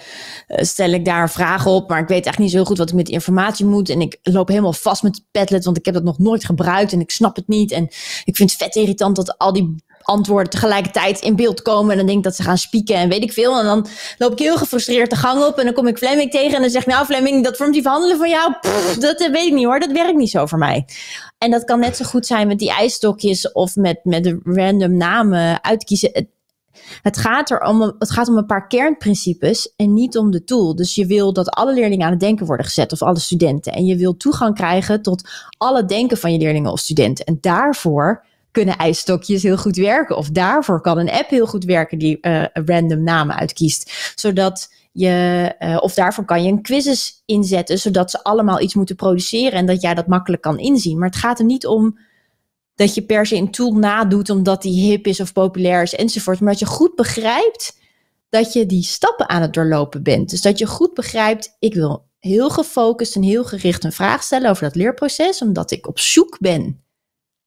stel ik daar vragen op, maar ik weet echt niet zo goed wat ik met informatie moet. En ik loop helemaal vast met Padlet, want ik heb dat nog nooit gebruikt en ik snap het niet. En ik vind het vet irritant dat al die antwoorden tegelijkertijd in beeld komen. En dan denk ik dat ze gaan spieken en weet ik veel. En dan loop ik heel gefrustreerd de gang op. En dan kom ik Fleming tegen en dan zeg ik... Nou Fleming, dat vormt die handelen van jou, dat eh, weet ik niet hoor. Dat werkt niet zo voor mij. En dat kan net zo goed zijn met die ijsstokjes of met, met random namen uitkiezen. Het, het gaat er om, het gaat om een paar kernprincipes en niet om de tool. Dus je wil dat alle leerlingen aan het denken worden gezet of alle studenten. En je wil toegang krijgen tot alle denken van je leerlingen of studenten. En daarvoor kunnen ijsstokjes heel goed werken. Of daarvoor kan een app heel goed werken die een eh, random namen uitkiest. Zodat je, eh, of daarvoor kan je een quizzes inzetten, zodat ze allemaal iets moeten produceren en dat jij dat makkelijk kan inzien. Maar het gaat er niet om dat je per se een tool nadoet omdat die hip is of populair is enzovoort. Maar dat je goed begrijpt dat je die stappen aan het doorlopen bent. Dus dat je goed begrijpt, ik wil heel gefocust en heel gericht een vraag stellen over dat leerproces, omdat ik op zoek ben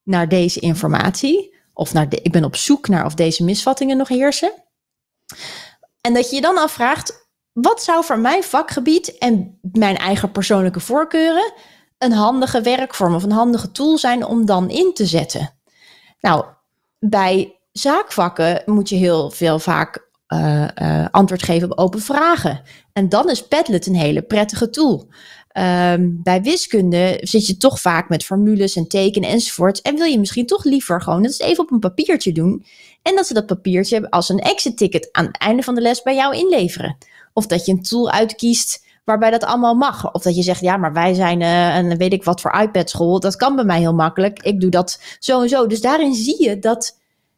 naar deze informatie. Of naar de, ik ben op zoek naar of deze misvattingen nog heersen. En dat je je dan afvraagt, wat zou voor mijn vakgebied en mijn eigen persoonlijke voorkeuren een handige werkvorm of een handige tool zijn om dan in te zetten? Nou, bij zaakvakken moet je heel veel vaak eh, eh, antwoord geven op open vragen. En dan is Padlet een hele prettige tool. Ehm, bij wiskunde zit je toch vaak met formules en tekenen enzovoort. En wil je misschien toch liever gewoon dat ze even op een papiertje doen. En dat ze dat papiertje als een exit ticket aan het einde van de les bij jou inleveren. Of dat je een tool uitkiest waarbij dat allemaal mag. Of dat je zegt, ja, maar wij zijn eh, een weet ik wat voor iPad-school. Dat kan bij mij heel makkelijk. Ik doe dat zo en zo. Dus daarin zie je dat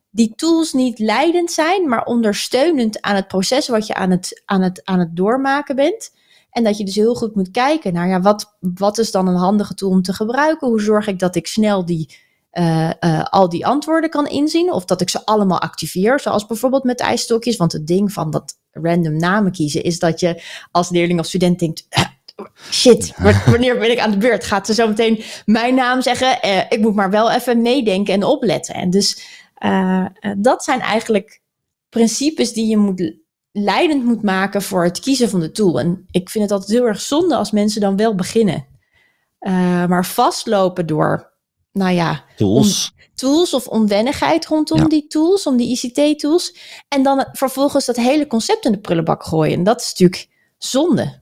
die tools niet leidend zijn, maar ondersteunend aan het proces wat je aan het, aan het, aan het doormaken bent. En dat je dus heel goed moet kijken naar ja, wat, wat is dan een handige tool om te gebruiken? Hoe zorg ik dat ik snel die, eh, eh, al die antwoorden kan inzien? Of dat ik ze allemaal activeer, zoals bijvoorbeeld met ijsstokjes. Want het ding van dat random namen kiezen is dat je als leerling of student denkt. Eh, shit, wanneer ben ik aan de beurt? Gaat ze zo meteen mijn naam zeggen? ik moet maar wel even meedenken en opletten. En dus dat zijn eigenlijk principes die je moet leidend moet maken voor het kiezen van de tool. En ik vind het altijd heel erg zonde als mensen dan wel beginnen. Eh, maar vastlopen door, nou ja, tools, tools of onwennigheid rondom die tools, om die ICT-tools. En dan vervolgens dat hele concept in de prullenbak gooien. En dat is natuurlijk zonde.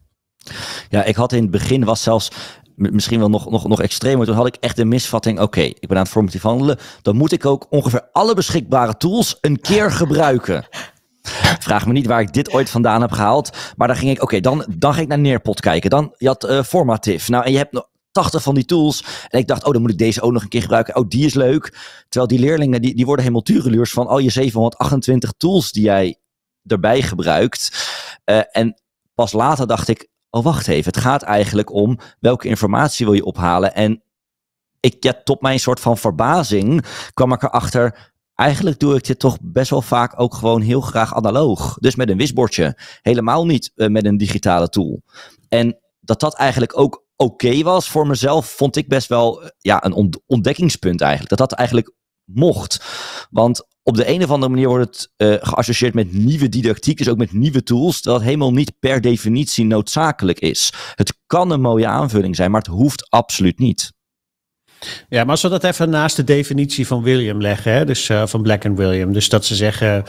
Ja, ik had in het begin was zelfs misschien wel nog, nog, nog extremer. Toen had ik echt een misvatting. Oké, ik ben aan het formatief handelen. Dan moet ik ook ongeveer alle beschikbare tools een keer gebruiken. Vraag me niet waar ik dit ooit vandaan heb gehaald. Maar dan ging ik, oké, dan, dan ging ik naar Neerpot kijken. Dan, je had uh, Formative. Nou, en je hebt nog 80 van die tools. En ik dacht, oh, dan moet ik deze ook nog een keer gebruiken. Oh, die is leuk. Terwijl die leerlingen, die, die worden helemaal tureluurs van al je 728 tools die jij erbij gebruikt. Eh, en pas later dacht ik, oh, wacht even. Het gaat eigenlijk om welke informatie wil je ophalen. En ik, ja, tot mijn soort van verbazing kwam ik erachter Eigenlijk doe ik dit toch best wel vaak ook gewoon heel graag analoog. Dus met een wisbordje. Helemaal niet eh, met een digitale tool. En dat dat eigenlijk ook oké was voor mezelf, vond ik best wel eh, ja, een ontdekkingspunt eigenlijk. Dat dat eigenlijk mocht. Want op de een of andere manier wordt het eh, geassocieerd met nieuwe didactiek, dus ook met nieuwe tools, dat helemaal niet per definitie noodzakelijk is. Het kan een mooie aanvulling zijn, maar het hoeft absoluut niet. Ja, maar als we dat even naast de definitie van William leggen, hè, dus eh, van Black and William. Dus dat ze zeggen,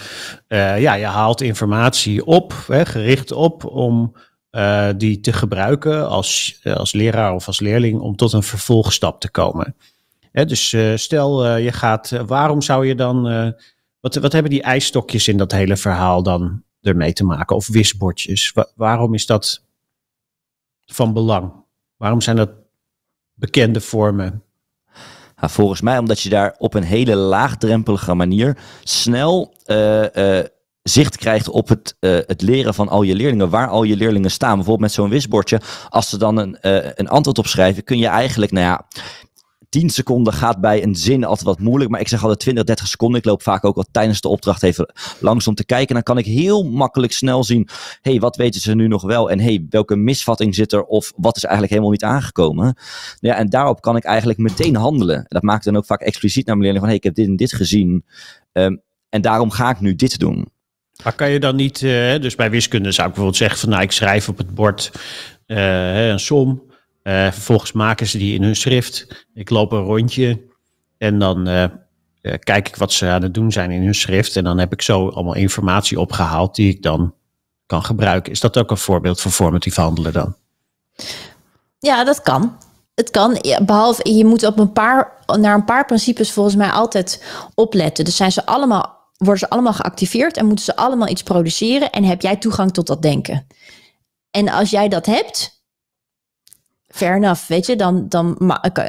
eh, ja, je haalt informatie op, hè, gericht op om eh, die te gebruiken als, als leraar of als leerling om tot een vervolgstap te komen. Hè, dus stel je gaat, waarom zou je dan, wat, wat hebben die ijsstokjes in dat hele verhaal dan ermee te maken? Of wisbordjes, waarom is dat van belang? Waarom zijn dat bekende vormen volgens mij omdat je daar op een hele laagdrempelige manier snel eh, eh, zicht krijgt op het, eh, het leren van al je leerlingen, waar al je leerlingen staan. Bijvoorbeeld met zo'n wisbordje, als ze dan een, een antwoord op schrijven, kun je eigenlijk, nou ja, 10 seconden gaat bij een zin altijd wat moeilijk. Maar ik zeg altijd 20, 30 seconden. Ik loop vaak ook al tijdens de opdracht even langs om te kijken. Dan kan ik heel makkelijk snel zien. hey, wat weten ze nu nog wel? En hey, welke misvatting zit er? Of wat is eigenlijk helemaal niet aangekomen? Ja, en daarop kan ik eigenlijk meteen handelen. En dat maakt dan ook vaak expliciet naar mijn leerling van hey, ik heb dit en dit gezien. Ehm, en daarom ga ik nu dit doen. Maar kan je dan niet, eh, dus bij wiskunde zou ik bijvoorbeeld zeggen van nou ik schrijf op het bord eh, een som. Uh, vervolgens maken ze die in hun schrift. Ik loop een rondje en dan eh, eh, kijk ik wat ze aan het doen zijn in hun schrift. En dan heb ik zo allemaal informatie opgehaald die ik dan kan gebruiken. Is dat ook een voorbeeld van formatief handelen dan? Ja, dat kan. Het kan, behalve je moet op een paar, naar een paar principes volgens mij altijd opletten. Dus zijn ze allemaal, worden ze allemaal geactiveerd en moeten ze allemaal iets produceren en heb jij toegang tot dat denken. En als jij dat hebt, fair enough, weet je. Dan, dan,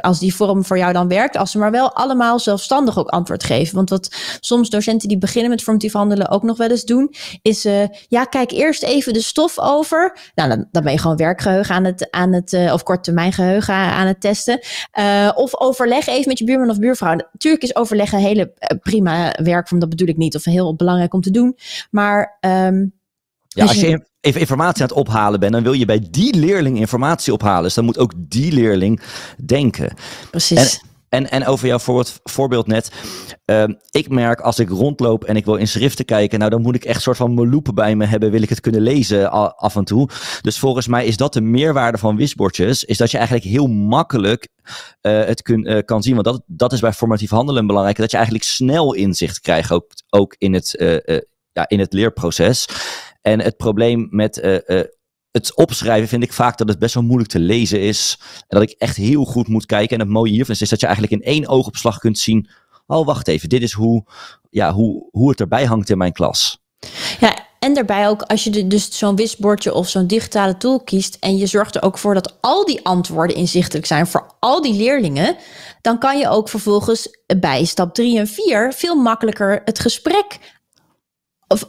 als die vorm voor jou dan werkt, als ze maar wel allemaal zelfstandig ook antwoord geven. Want wat soms docenten die beginnen met formatief handelen ook nog wel eens doen, is eh, ja, kijk eerst even de stof over. Nou, dan, dan ben je gewoon werkgeheugen aan het, aan het uh, of korttermijngeheugen aan het testen. Eh, of overleg even met je buurman of buurvrouw. Natuurlijk is overleggen een hele prima werk, want dat bedoel ik niet, of heel belangrijk om te doen. Maar ehm, ja, als dus je informatie aan het ophalen bent, dan wil je bij die leerling informatie ophalen. Dus dan moet ook die leerling denken. Precies. En, en, over jouw voorbeeld, net. Ehm, ik merk als ik rondloop en ik wil in schriften kijken. Nou, dan moet ik echt een soort van meloep bij me hebben. Wil ik het kunnen lezen af en toe. Dus volgens mij is dat de meerwaarde van wisbordjes. Is dat je eigenlijk heel makkelijk eh, het eh, kan zien. Want dat, dat is bij formatief handelen belangrijk. Dat je eigenlijk snel inzicht krijgt. Ook, ook in, het, eh, ja, in het leerproces. En het probleem met eh, eh, het opschrijven vind ik vaak dat het best wel moeilijk te lezen is. En dat ik echt heel goed moet kijken. En het mooie hiervan is, dat je eigenlijk in één oogopslag kunt zien. Oh, wacht even, dit is hoe, ja, hoe, hoe het erbij hangt in mijn klas. Ja, en daarbij ook als je dus zo'n wisbordje of zo'n digitale tool kiest en je zorgt er ook voor dat al die antwoorden inzichtelijk zijn voor al die leerlingen, dan kan je ook vervolgens bij stap 3 en 4 veel makkelijker het gesprek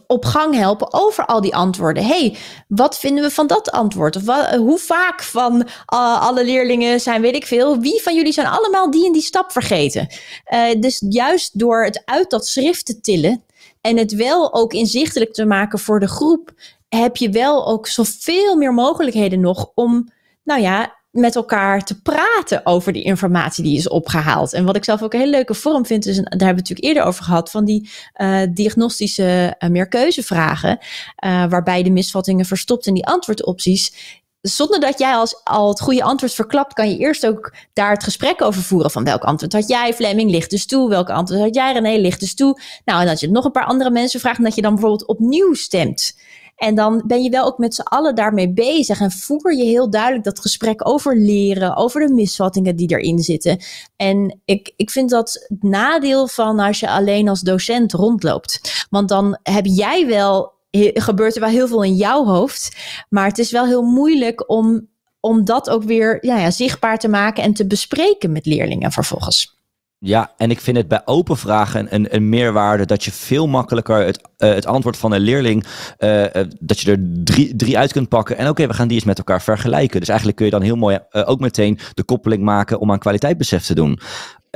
op gang helpen over al die antwoorden. hey, wat vinden we van dat antwoord? Of hoe vaak van eh, alle leerlingen zijn, weet ik veel. Wie van jullie zijn allemaal die en die stap vergeten? Eh, dus juist door het uit dat schrift te tillen en het wel ook inzichtelijk te maken voor de groep, heb je wel ook zoveel meer mogelijkheden nog om, nou ja, met elkaar te praten over die informatie die is opgehaald. En wat ik zelf ook een hele leuke vorm vind, is, en daar hebben we het natuurlijk eerder over gehad, van die eh, diagnostische eh, meerkeuzevragen, eh, waarbij de misvattingen verstopt in die antwoordopties. Zonder dat jij als, al het goede antwoord verklapt, kan je eerst ook daar het gesprek over voeren. Van welk antwoord had jij, Fleming, ligt dus toe? Welk antwoord had jij, René, ligt dus toe? Nou, en als je nog een paar andere mensen vraagt en dat je dan bijvoorbeeld opnieuw stemt. En dan ben je wel ook met z'n allen daarmee bezig en voer je heel duidelijk dat gesprek over leren, over de misvattingen die erin zitten. En ik, ik vind dat het nadeel van als je alleen als docent rondloopt. Want dan heb jij wel, gebeurt er wel heel veel in jouw hoofd, maar het is wel heel moeilijk om om dat ook weer ja, ja, zichtbaar te maken en te bespreken met leerlingen vervolgens. Ja, en ik vind het bij open vragen een, een meerwaarde dat je veel makkelijker het, eh, het antwoord van een leerling, eh, eh, dat je er drie, drie uit kunt pakken. En oké, we gaan die eens met elkaar vergelijken. Dus eigenlijk kun je dan heel mooi ook meteen de koppeling maken om aan kwaliteitsbesef te doen.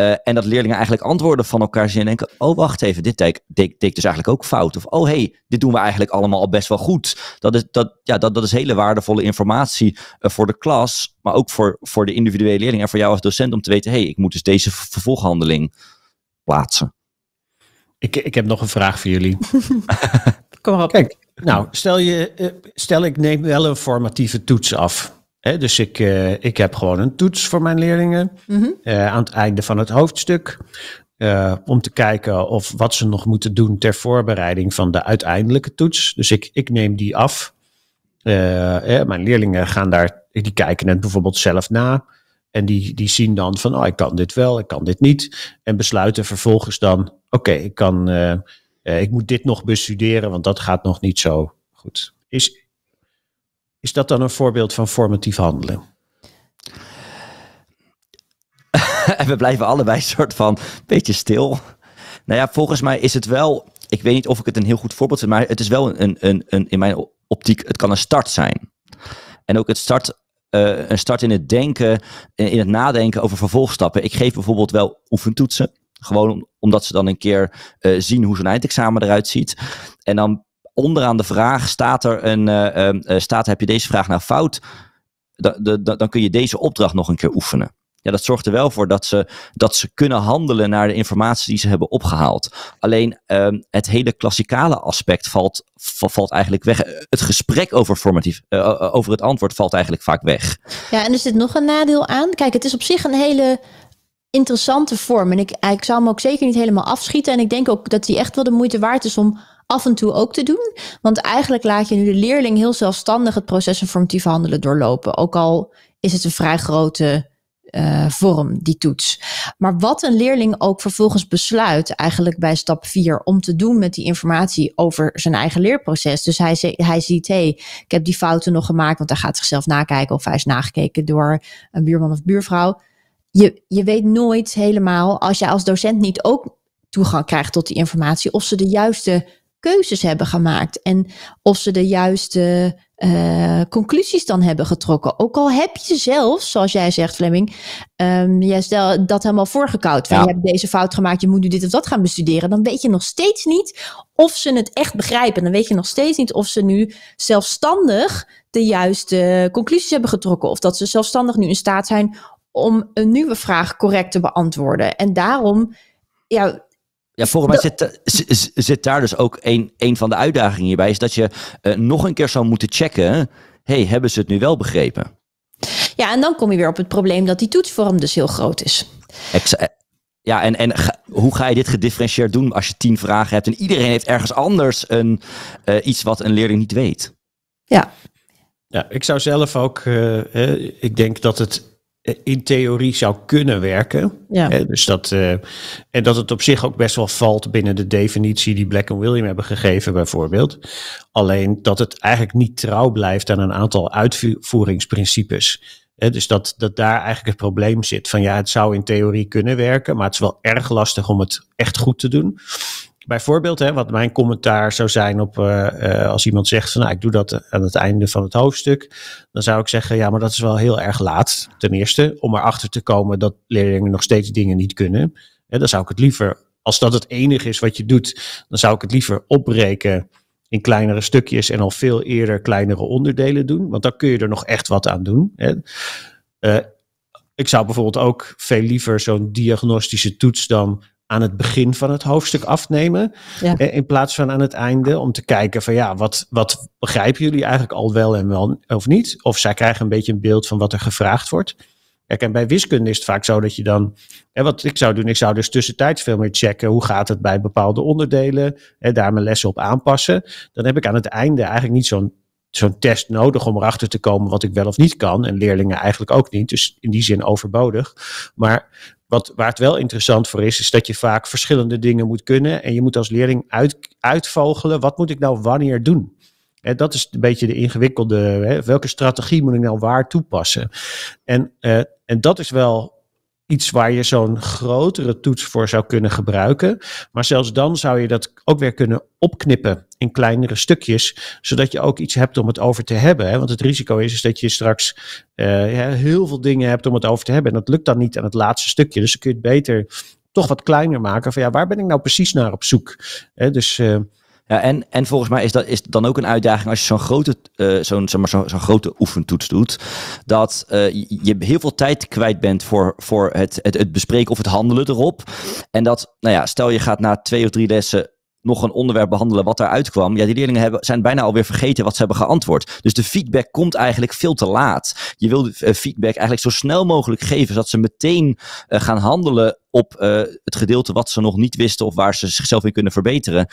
Eh, en dat leerlingen eigenlijk antwoorden van elkaar zien en denken: oh, wacht even, dit deed ik dus eigenlijk ook fout. Of oh, hey, dit doen we eigenlijk allemaal al best wel goed. Dat is, dat, ja, dat, dat is hele waardevolle informatie eh, voor de klas, maar ook voor, voor de individuele leerling en voor jou als docent om te weten: hey, ik moet dus deze vervolghandeling plaatsen. Ik, ik heb nog een vraag voor jullie. Kom maar op. Kijk, nou, stel, je, eh, stel ik neem wel een formatieve toets af dus ik, eh, ik heb gewoon een toets voor mijn leerlingen mhm. eh, aan het einde van het hoofdstuk. Eh, om te kijken of wat ze nog moeten doen ter voorbereiding van de uiteindelijke toets. Dus ik, ik neem die af. mijn leerlingen gaan daar, die kijken het bijvoorbeeld zelf na. En die, die zien dan van, oh, ik kan dit wel, ik kan dit niet. En besluiten vervolgens dan, oké, ik kan, ik moet dit nog bestuderen, want dat gaat nog niet zo goed. Is, is dat dan een voorbeeld van formatief handelen? en we blijven allebei een soort van beetje stil. Nou ja, volgens mij is het wel. Ik weet niet of ik het een heel goed voorbeeld vind, maar het is wel een, een, een, in mijn optiek, het kan een start zijn. En ook het start, eh, een start in het denken, in het nadenken over vervolgstappen. Ik geef bijvoorbeeld wel oefentoetsen. Gewoon omdat ze dan een keer eh, zien hoe zo'n eindexamen eruit ziet. En dan onderaan de vraag staat er een, eh, ehm, eh, staat, heb je deze vraag nou fout? dan kun je deze opdracht nog een keer oefenen. Ja, dat zorgt er wel voor dat ze, dat ze kunnen handelen naar de informatie die ze hebben opgehaald. Alleen ehm, het hele klassikale aspect valt, valt eigenlijk weg. Het gesprek over, formatief, eh, over het antwoord valt eigenlijk vaak weg. Ja, en is dit nog een nadeel aan. Kijk, het is op zich een hele interessante vorm. En ik, ik zou hem ook zeker niet helemaal afschieten. En ik denk ook dat die echt wel de moeite waard is om af en toe ook te doen. Want eigenlijk laat je nu de leerling heel zelfstandig het proces informatief handelen doorlopen. Ook al is het een vrij grote eh, vorm, die toets. Maar wat een leerling ook vervolgens besluit, eigenlijk bij stap 4, om te doen met die informatie over zijn eigen leerproces. Dus hij, hij ziet, hé, hey, ik heb die fouten nog gemaakt, want hij gaat zichzelf nakijken of hij is nagekeken door een buurman of buurvrouw. Je, je weet nooit helemaal, als jij als docent niet ook toegang krijgt tot die informatie, of ze de juiste keuzes hebben gemaakt. En of ze de juiste eh, conclusies dan hebben getrokken. Ook al heb je zelf, zoals jij zegt, Fleming, um, jij stel dat helemaal voorgekoud. Van, Je hebt deze fout gemaakt, je moet nu dit of dat gaan bestuderen. Dan weet je nog steeds niet of ze het echt begrijpen. Dan weet je nog steeds niet of ze nu zelfstandig de juiste conclusies hebben getrokken. Of dat ze zelfstandig nu in staat zijn om een nieuwe vraag correct te beantwoorden. En daarom ja, ja, volgens mij zit, eh, zit, daar dus ook een, een van de uitdagingen hierbij. Is dat je eh, nog een keer zou moeten checken. hey, hebben ze het nu wel begrepen? Ja, en dan kom je weer op het probleem dat die toetsvorm dus heel groot is. Eh, ja, en, en hoe ga je dit gedifferentieerd doen als je tien vragen hebt en iedereen heeft ergens anders een, iets wat een leerling niet weet? Ja. Ja, ik zou zelf ook, ik denk dat het eh, in theorie zou kunnen werken. Hè, dus dat, eh, en dat het op zich ook best wel valt binnen de definitie die Black en William hebben gegeven, bijvoorbeeld. Alleen dat het eigenlijk niet trouw blijft aan een aantal uitvoeringsprincipes. Hè, dus dat, dat daar eigenlijk het probleem zit. Van ja, het zou in theorie kunnen werken, maar het is wel erg lastig om het echt goed te doen. Bijvoorbeeld, hè, wat mijn commentaar zou zijn op eh, eh, als iemand zegt van nou, ik doe dat aan het einde van het hoofdstuk. Dan zou ik zeggen, ja, maar dat is wel heel erg laat. Ten eerste, om erachter te komen dat leerlingen nog steeds dingen niet kunnen. dan zou ik het liever, als dat het enige is wat je doet, dan zou ik het liever opbreken in kleinere stukjes en al veel eerder kleinere onderdelen doen. Want dan kun je er nog echt wat aan doen. Hè. Eh, ik zou bijvoorbeeld ook veel liever zo'n diagnostische toets dan aan het begin van het hoofdstuk afnemen. Eh, in plaats van aan het einde. Om te kijken van ja, wat, wat begrijpen jullie eigenlijk al wel en wel of niet? Of zij krijgen een beetje een beeld van wat er gevraagd wordt. Kijk, en bij wiskunde is het vaak zo dat je dan. Hè, wat ik zou doen, ik zou dus tussentijds veel meer checken. Hoe gaat het bij bepaalde onderdelen? En daar mijn lessen op aanpassen. Dan heb ik aan het einde eigenlijk niet zo'n zo'n test nodig om erachter te komen wat ik wel of niet kan. En leerlingen eigenlijk ook niet. Dus in die zin overbodig. Maar wat, waar het wel interessant voor is, is dat je vaak verschillende dingen moet kunnen. En je moet als leerling uit, uitvogelen, wat moet ik nou wanneer doen? Hè, dat is een beetje de ingewikkelde, welke strategie moet ik nou waar toepassen? En, eh, en dat is wel iets waar je zo'n grotere toets voor zou kunnen gebruiken. Maar zelfs dan zou je dat ook weer kunnen opknippen in kleinere stukjes, zodat je ook iets hebt om het over te hebben. Hè? Want het risico is, is dat je straks eh, heel veel dingen hebt om het over te hebben. En dat lukt dan niet aan het laatste stukje. Dus dan kun je het beter toch wat kleiner maken. Van ja, waar ben ik nou precies naar op zoek? Dus. Eh, ja, en, en volgens mij is dat is dan ook een uitdaging als je zo'n grote, eh, zo'n zeg maar, zo'n grote oefentoets doet. Dat eh, je heel veel tijd kwijt bent voor, voor het, het, het bespreken of het handelen erop. En dat, nou ja, stel je gaat na twee of drie lessen nog een onderwerp behandelen wat daaruit kwam. Ja, die leerlingen hebben, zijn bijna alweer vergeten wat ze hebben geantwoord. Dus de feedback komt eigenlijk veel te laat. Je wil eh, feedback eigenlijk zo snel mogelijk geven, zodat ze meteen eh, gaan handelen op eh, het gedeelte wat ze nog niet wisten of waar ze zichzelf in kunnen verbeteren.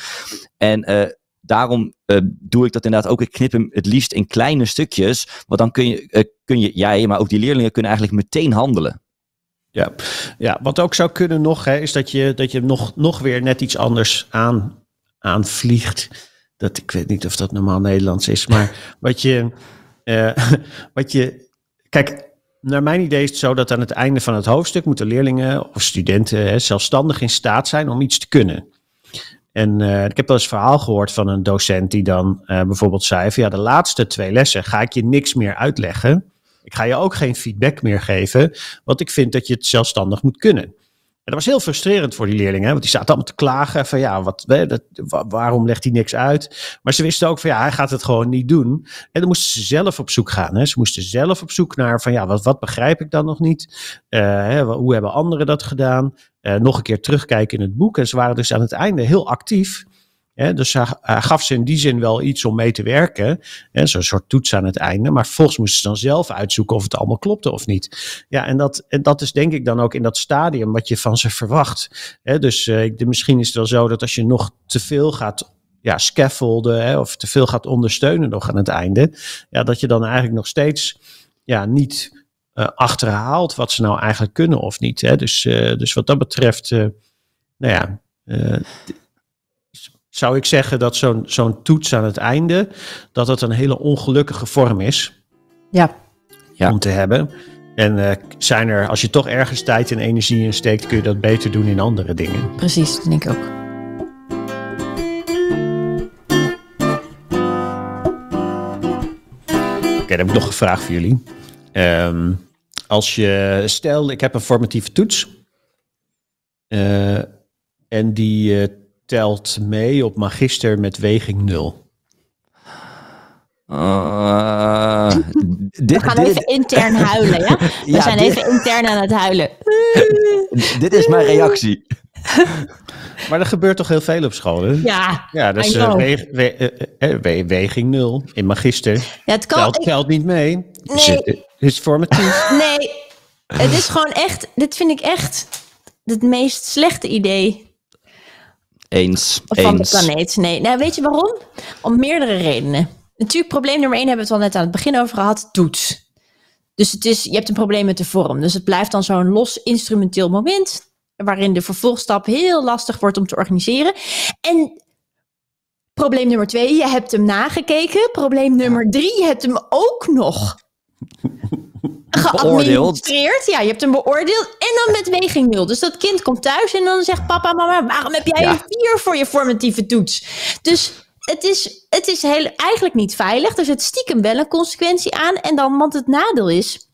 En daarom doe ik dat inderdaad ook. Ik knip hem het liefst in kleine stukjes, want dan kun je, kun je jij, maar ook die leerlingen kunnen eigenlijk meteen handelen. Ja. ja, wat ook zou kunnen nog, hè, is dat je, dat je nog, nog weer net iets anders aan aanvliegt. Dat, ik weet niet of dat normaal Nederlands is, maar wat je, eh, wat je. Kijk, naar mijn idee is het zo dat aan het einde van het hoofdstuk moeten leerlingen of studenten hè, zelfstandig in staat zijn om iets te kunnen. En eh, ik heb wel eens verhaal gehoord van een docent die dan eh, bijvoorbeeld zei: van ja, de laatste twee lessen ga ik je niks meer uitleggen. Ik ga je ook geen feedback meer geven, want ik vind dat je het zelfstandig moet kunnen. En dat was heel frustrerend voor die leerlingen, want die zaten allemaal te klagen van ja, wat, dat, waarom legt hij niks uit? Maar ze wisten ook van ja, hij gaat het gewoon niet doen. En dan moesten ze zelf op zoek gaan. Hè. Ze moesten zelf op zoek naar van ja, wat, wat begrijp ik dan nog niet? Eh, hè, hoe hebben anderen dat gedaan? Eh, nog een keer terugkijken in het boek. En ze waren dus aan het einde heel actief dus hij, gaf ze in die zin wel iets om mee te werken. Zo'n soort toets aan het einde. Maar volgens moesten ze dan zelf uitzoeken of het allemaal klopte of niet. Ja, en dat, en dat is denk ik dan ook in dat stadium wat je van ze verwacht. dus eh, misschien is het wel zo dat als je nog te veel gaat ja, scaffolden hè, of te veel gaat ondersteunen nog aan het einde. Ja, dat je dan eigenlijk nog steeds ja, niet eh, achterhaalt wat ze nou eigenlijk kunnen of niet. Hè. Dus, eh, dus wat dat betreft, nou ja, zou ik zeggen dat zo'n zo'n toets aan het einde, dat dat een hele ongelukkige vorm is ja. om te hebben. En eh, zijn er, als je toch ergens tijd en energie in steekt, kun je dat beter doen in andere dingen. Precies, dat denk ik ook. Oké, dan heb ik nog een vraag voor jullie. Ehm, als je, stel ik heb een formatieve toets. Eh, en die eh, telt mee op magister met weging 0. Uh, eh, dit, we gaan dit, even intern huilen, ja? We zijn even intern aan het huilen. dit is mijn reactie. maar er gebeurt toch heel veel op school, hè? Ja, ja dat is eh, eh, weging nul in magister. Ja, het kan, telt, telt niet mee. Nee. Is het is formatief. nee, het is gewoon echt... Dit vind ik echt het meest slechte idee. Eens. Van de planeet. Nee. Nou, weet je waarom? Om meerdere redenen. Natuurlijk, probleem nummer één hebben we het al net aan het begin over gehad: doet. Dus het is, je hebt een probleem met de vorm. Dus het blijft dan zo'n los instrumenteel moment. Waarin de vervolgstap heel lastig wordt om te organiseren. En probleem nummer twee, je hebt hem nagekeken. Probleem nummer drie, je hebt hem ook nog geadministreerd. Ja, je hebt hem beoordeeld en dan met weging nul. Dus dat kind komt thuis en dan zegt papa, mama, waarom heb jij een vier voor je formatieve toets? Dus het is, het is heel, eigenlijk niet veilig. Er zit stiekem wel een consequentie aan. En dan, want het nadeel is,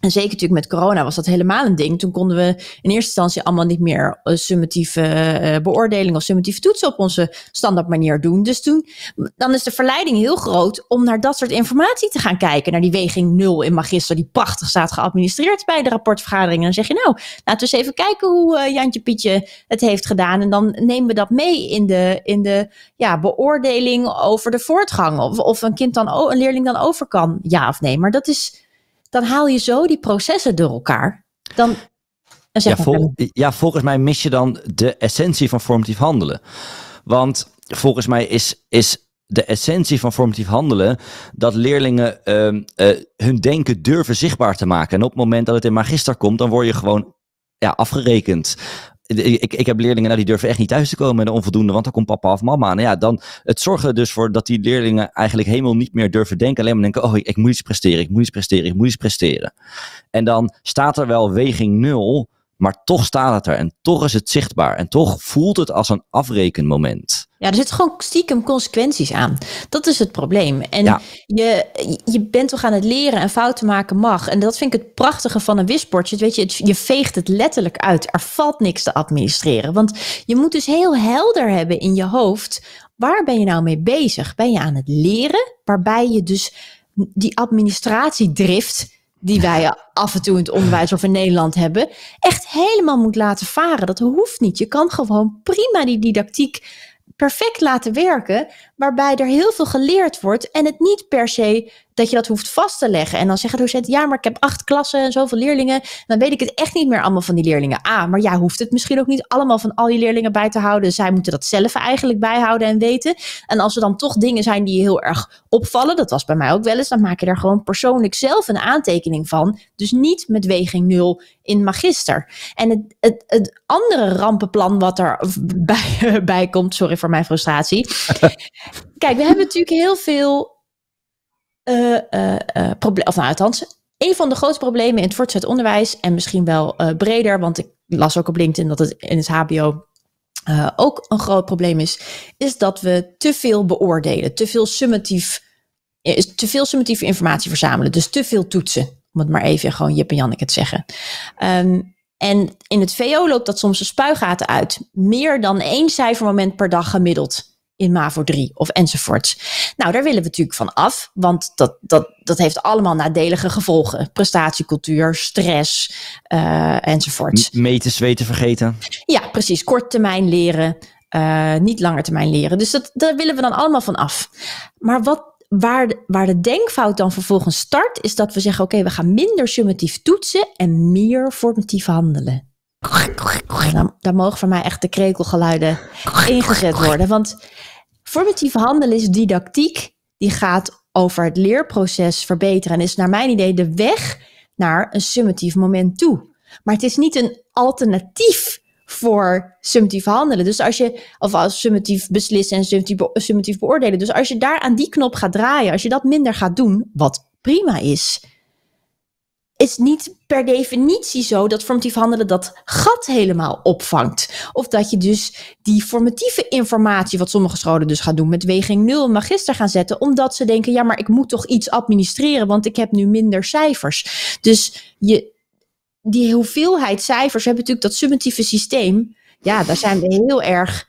en zeker natuurlijk met corona was dat helemaal een ding. Toen konden we in eerste instantie allemaal niet meer eh, summatieve eh, beoordeling of summatieve toetsen op onze standaard manier doen. Dus toen, dan is de verleiding heel groot om naar dat soort informatie te gaan kijken. Naar die weging 0 in Magister, die prachtig staat geadministreerd bij de rapportvergadering. En dan zeg je nou, laten we eens even kijken hoe eh, Jantje Pietje het heeft gedaan. En dan nemen we dat mee in de, in de ja, beoordeling over de voortgang. Of, of een kind dan, een leerling dan over kan, ja of nee. Maar dat is dan haal je zo die processen door elkaar. Dan, ja, vol, ja, volgens mij mis je dan de essentie van formatief handelen. Want volgens mij is, is de essentie van formatief handelen dat leerlingen ehm, eh, hun denken durven zichtbaar te maken. En op het moment dat het in magister komt, dan word je gewoon ja, afgerekend ik, ik heb leerlingen, nou, die durven echt niet thuis te komen met een onvoldoende, want dan komt papa of mama. Nou ja, dan het zorgen dus voor dat die leerlingen eigenlijk helemaal niet meer durven denken. Alleen maar denken, oh, ik moet iets presteren, ik moet iets presteren, ik moet iets presteren. En dan staat er wel weging nul maar toch staat het er en toch is het zichtbaar en toch voelt het als een afrekenmoment. Ja, er zitten gewoon stiekem consequenties aan. Dat is het probleem. En je, je bent toch aan het leren en fouten maken mag. En dat vind ik het prachtige van een wisbordje. Weet je, het, je veegt het letterlijk uit. Er valt niks te administreren. Want je moet dus heel helder hebben in je hoofd. Waar ben je nou mee bezig? Ben je aan het leren? Waarbij je dus die administratiedrift die wij af en toe in het onderwijs of in Nederland hebben, echt helemaal moet laten varen. Dat hoeft niet. Je kan gewoon prima die didactiek perfect laten werken waarbij er heel veel geleerd wordt en het niet per se dat je dat hoeft vast te leggen. En dan zeggen docenten, ja, maar ik heb acht klassen en zoveel leerlingen. Dan weet ik het echt niet meer allemaal van die leerlingen. Ah, maar jij ja, hoeft het misschien ook niet allemaal van al die leerlingen bij te houden. Dus zij moeten dat zelf eigenlijk bijhouden en weten. En als er dan toch dingen zijn die heel erg opvallen, dat was bij mij ook wel eens, dan maak je daar gewoon persoonlijk zelf een aantekening van. Dus niet met weging nul in magister. En het, het, het andere rampenplan wat er bij, bij komt, sorry voor mijn frustratie, Kijk, we hebben natuurlijk heel veel eh, eh, eh, problemen. Of nou, althans, een van de grootste problemen in het voortgezet onderwijs. En misschien wel breder, want ik las ook op LinkedIn dat het in het HBO. ook een groot probleem is, is dat we te veel beoordelen, te veel summatief, te veel summatieve informatie verzamelen, dus te veel toetsen, om het maar even gewoon Jip en Janneke te zeggen. Ehm, en in het VO loopt dat soms de spuigaten uit, meer dan één cijfermoment per dag gemiddeld in MAVO 3 of enzovoorts. Nou, daar willen we natuurlijk van af, want dat, dat, dat heeft allemaal nadelige gevolgen. Prestatiecultuur, stress uh, enzovoorts. Meten, zweten, vergeten. Ja, precies. Korttermijn leren, eh, niet langer termijn leren. Dus dat, daar willen we dan allemaal van af. Maar wat waar de, waar de denkfout dan vervolgens start, is dat we zeggen: oké, we gaan minder summatief toetsen en meer formatief handelen. Dan, daar mogen voor mij echt de krekelgeluiden ingezet worden. Want formatief handelen is didactiek. Die gaat over het leerproces verbeteren. En is naar mijn idee de weg naar een summatief moment toe. Maar het is niet een alternatief voor summatief handelen. Dus als je, of als summatief beslissen en summatief, beoordelen. Dus als je daar aan die knop gaat draaien, als je dat minder gaat doen, wat prima is, is niet per definitie zo dat formatief handelen dat gat helemaal opvangt. Of dat je dus die formatieve informatie, wat sommige scholen dus gaan doen, met weging 0 magister gaan zetten, omdat ze denken, ja, maar ik moet toch iets administreren, want ik heb nu minder cijfers. Dus je, die hoeveelheid cijfers, hebben natuurlijk dat summatieve systeem, ja, daar zijn we heel erg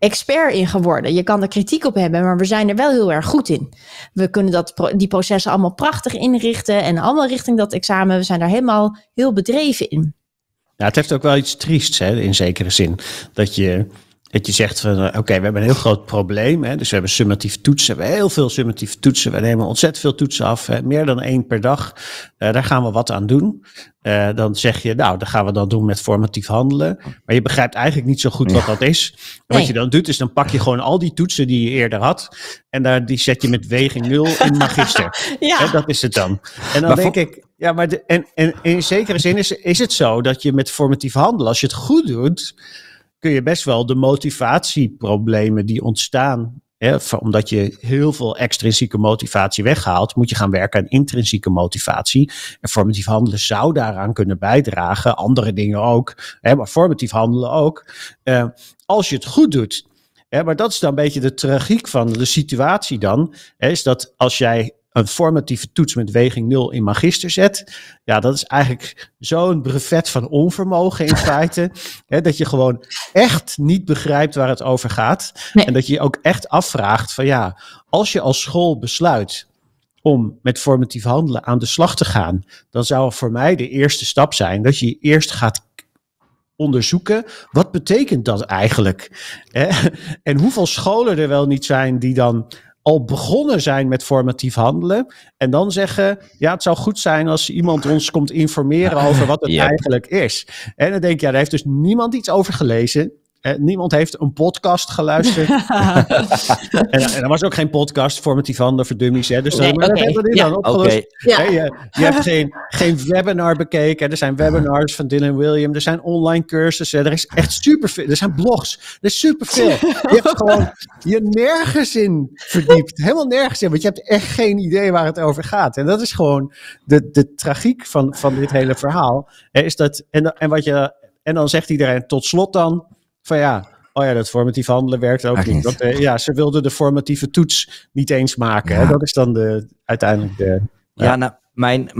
expert in geworden. Je kan er kritiek op hebben, maar we zijn er wel heel erg goed in. We kunnen dat, die processen allemaal prachtig inrichten en allemaal richting dat examen. We zijn daar helemaal heel bedreven in. Ja, het heeft ook wel iets triests hè, in zekere zin. Dat je dat je zegt van, eh, oké, we hebben een heel groot probleem. Hè? Dus we hebben summatief toetsen. We hebben heel veel summatief toetsen. We nemen ontzettend veel toetsen af. Hè? Meer dan één per dag. Eh, daar gaan we wat aan doen. Eh, dan zeg je, nou, dat gaan we dan doen met formatief handelen. Maar je begrijpt eigenlijk niet zo goed wat dat is. wat je dan doet, is dan pak je gewoon al die toetsen die je eerder had. En daar, die zet je met weging nul in magister. ja. Dat is het dan. En dan denk ik, ja, maar en, en, in zekere zin is, is het zo dat je met formatief handelen, als je het goed doet kun je best wel de motivatieproblemen die ontstaan. Hè, omdat je heel veel extrinsieke motivatie weghaalt, moet je gaan werken aan intrinsieke motivatie. En formatief handelen zou daaraan kunnen bijdragen. Andere dingen ook. Hè, maar formatief handelen ook. Eh, als je het goed doet. maar dat is dan een beetje de tragiek van de situatie dan. Hè, is dat als jij een formatieve toets met weging 0 in magister zet. Ja, dat is eigenlijk zo'n brevet van onvermogen in feite. Hè, dat je gewoon echt niet begrijpt waar het over gaat. En dat je je ook echt afvraagt van ja, als je als school besluit om met formatief handelen aan de slag te gaan, dan zou voor mij de eerste stap zijn dat je eerst gaat onderzoeken. Wat betekent dat eigenlijk? Hè? En hoeveel scholen er wel niet zijn die dan al begonnen zijn met formatief handelen. En dan zeggen, ja, het zou goed zijn als iemand ons komt informeren over wat het eigenlijk is. En dan denk je, ja, daar heeft dus niemand iets over gelezen. Eh, niemand heeft een podcast geluisterd. en, er was ook geen podcast, Formative Handen voor Dummies. Hè? Dus dan, nee, dat hebben we ja. dan opgelost. je, hebt geen, geen webinar bekeken. Er zijn webinars van Dylan William. Er zijn online cursussen. Er is echt superveel. Er zijn blogs. Er is superveel. Je hebt gewoon je nergens in verdiept. Helemaal nergens in. Want je hebt echt geen idee waar het over gaat. En dat is gewoon de, de tragiek van, van dit hele verhaal. is dat, en, en, wat je, en dan zegt iedereen tot slot dan van ja, oh ja, dat formatieve handelen werkt ook niet. Eh, ja, ze wilden de formatieve toets niet eens maken. Dat is dan de, uiteindelijk de... Ja, nou, mijn,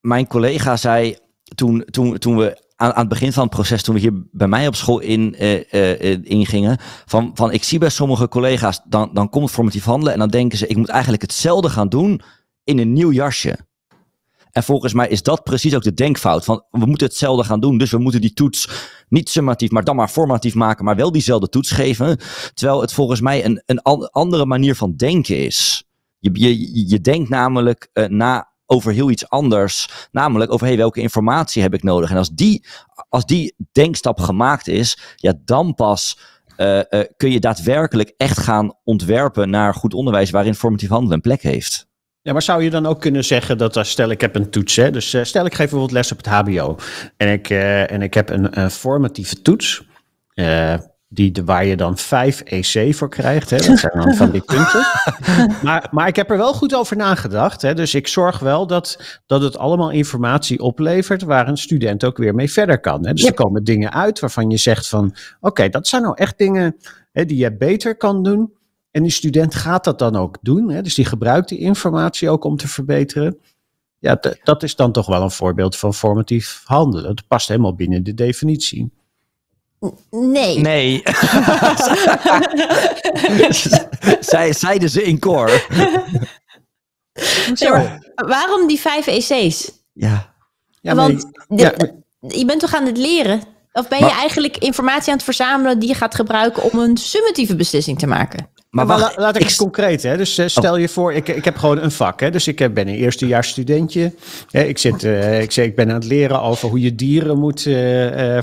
mijn collega zei toen, toen, toen we aan, aan, het begin van het proces, toen we hier bij mij op school in, eh, eh, ingingen, van, van ik zie bij sommige collega's, dan, dan komt formatief handelen en dan denken ze, ik moet eigenlijk hetzelfde gaan doen in een nieuw jasje. En volgens mij is dat precies ook de denkfout. Van we moeten hetzelfde gaan doen. Dus we moeten die toets niet summatief, maar dan maar formatief maken. Maar wel diezelfde toets geven. Terwijl het volgens mij een, een andere manier van denken is. Je, je, je denkt namelijk eh, na over heel iets anders. Namelijk over hey, welke informatie heb ik nodig. En als die, als die denkstap gemaakt is, ja, dan pas eh, eh, kun je daadwerkelijk echt gaan ontwerpen naar goed onderwijs waarin formatief handelen een plek heeft. Ja, maar zou je dan ook kunnen zeggen dat als eh, stel ik heb een toets, hè, dus eh, stel ik geef bijvoorbeeld les op het HBO en ik, eh, en ik heb een, formatieve toets, die, waar je dan 5 EC voor krijgt, hè, dat zijn dan van die punten. maar, maar ik heb er wel goed over nagedacht, hè, dus ik zorg wel dat, dat het allemaal informatie oplevert waar een student ook weer mee verder kan. Hè. Dus er komen dingen uit waarvan je zegt van, oké, dat zijn nou echt dingen hè, die je beter kan doen en die student gaat dat dan ook doen. Hè? Dus die gebruikt die informatie ook om te verbeteren. Ja, dat is dan toch wel een voorbeeld van formatief handelen. Dat past helemaal binnen de definitie. Nee. Nee. Zij, zeiden ze in koor. waarom die vijf EC's? Ja. ja Want je bent toch aan het leren? Of ben je eigenlijk informatie aan het verzamelen die je gaat gebruiken om een summatieve beslissing te maken? Maar, laat ik, ik het concreet. Hè? Dus eh, oh. stel je voor, ik, ik heb gewoon een vak. Hè? Dus ik eh, ben een eerstejaars studentje. Ik, zit, uh, ik, ik ben aan het leren over hoe je dieren moet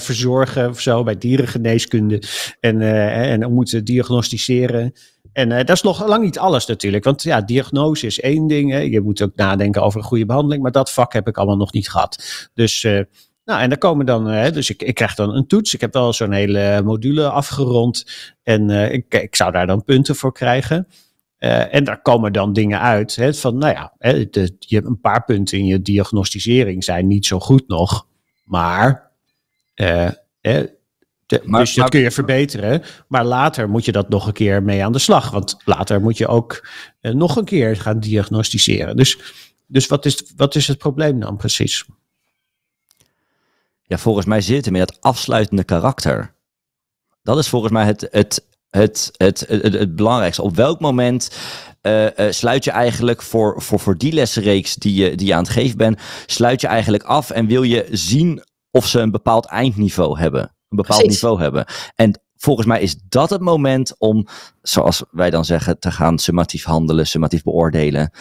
verzorgen of zo. Bij dierengeneeskunde. En, uh, en hoe moet diagnosticeren. En dat is nog lang niet alles natuurlijk. Want ja, diagnose is één ding. Hè. Je moet ook nadenken over een goede behandeling. Maar dat vak heb ik allemaal nog niet gehad. Dus nou, en daar komen dan, hè, eh, dus ik, ik krijg dan een toets. Ik heb wel zo'n hele module afgerond. En eh, ik, ik zou daar dan punten voor krijgen. Eh, en daar komen dan dingen uit. Hè, van, nou ja, hè, je hebt een paar punten in je diagnostisering zijn niet zo goed nog. Maar, hè, dus dat kun je verbeteren. Maar later moet je dat nog een keer mee aan de slag. Want later moet je ook nog een keer gaan diagnosticeren. Dus, dus wat, is, wat is het probleem dan precies? Ja, volgens mij zit met in dat afsluitende karakter. Dat is volgens mij het, het, het, het, het, het belangrijkste. Op welk moment eh, eh, sluit je eigenlijk voor, voor, voor die lessenreeks die je, die aan het geven bent, sluit je eigenlijk af en wil je zien of ze een bepaald eindniveau hebben? Een bepaald niveau hebben. En volgens mij is dat het moment om, zoals wij dan zeggen, te gaan summatief handelen, summatief beoordelen.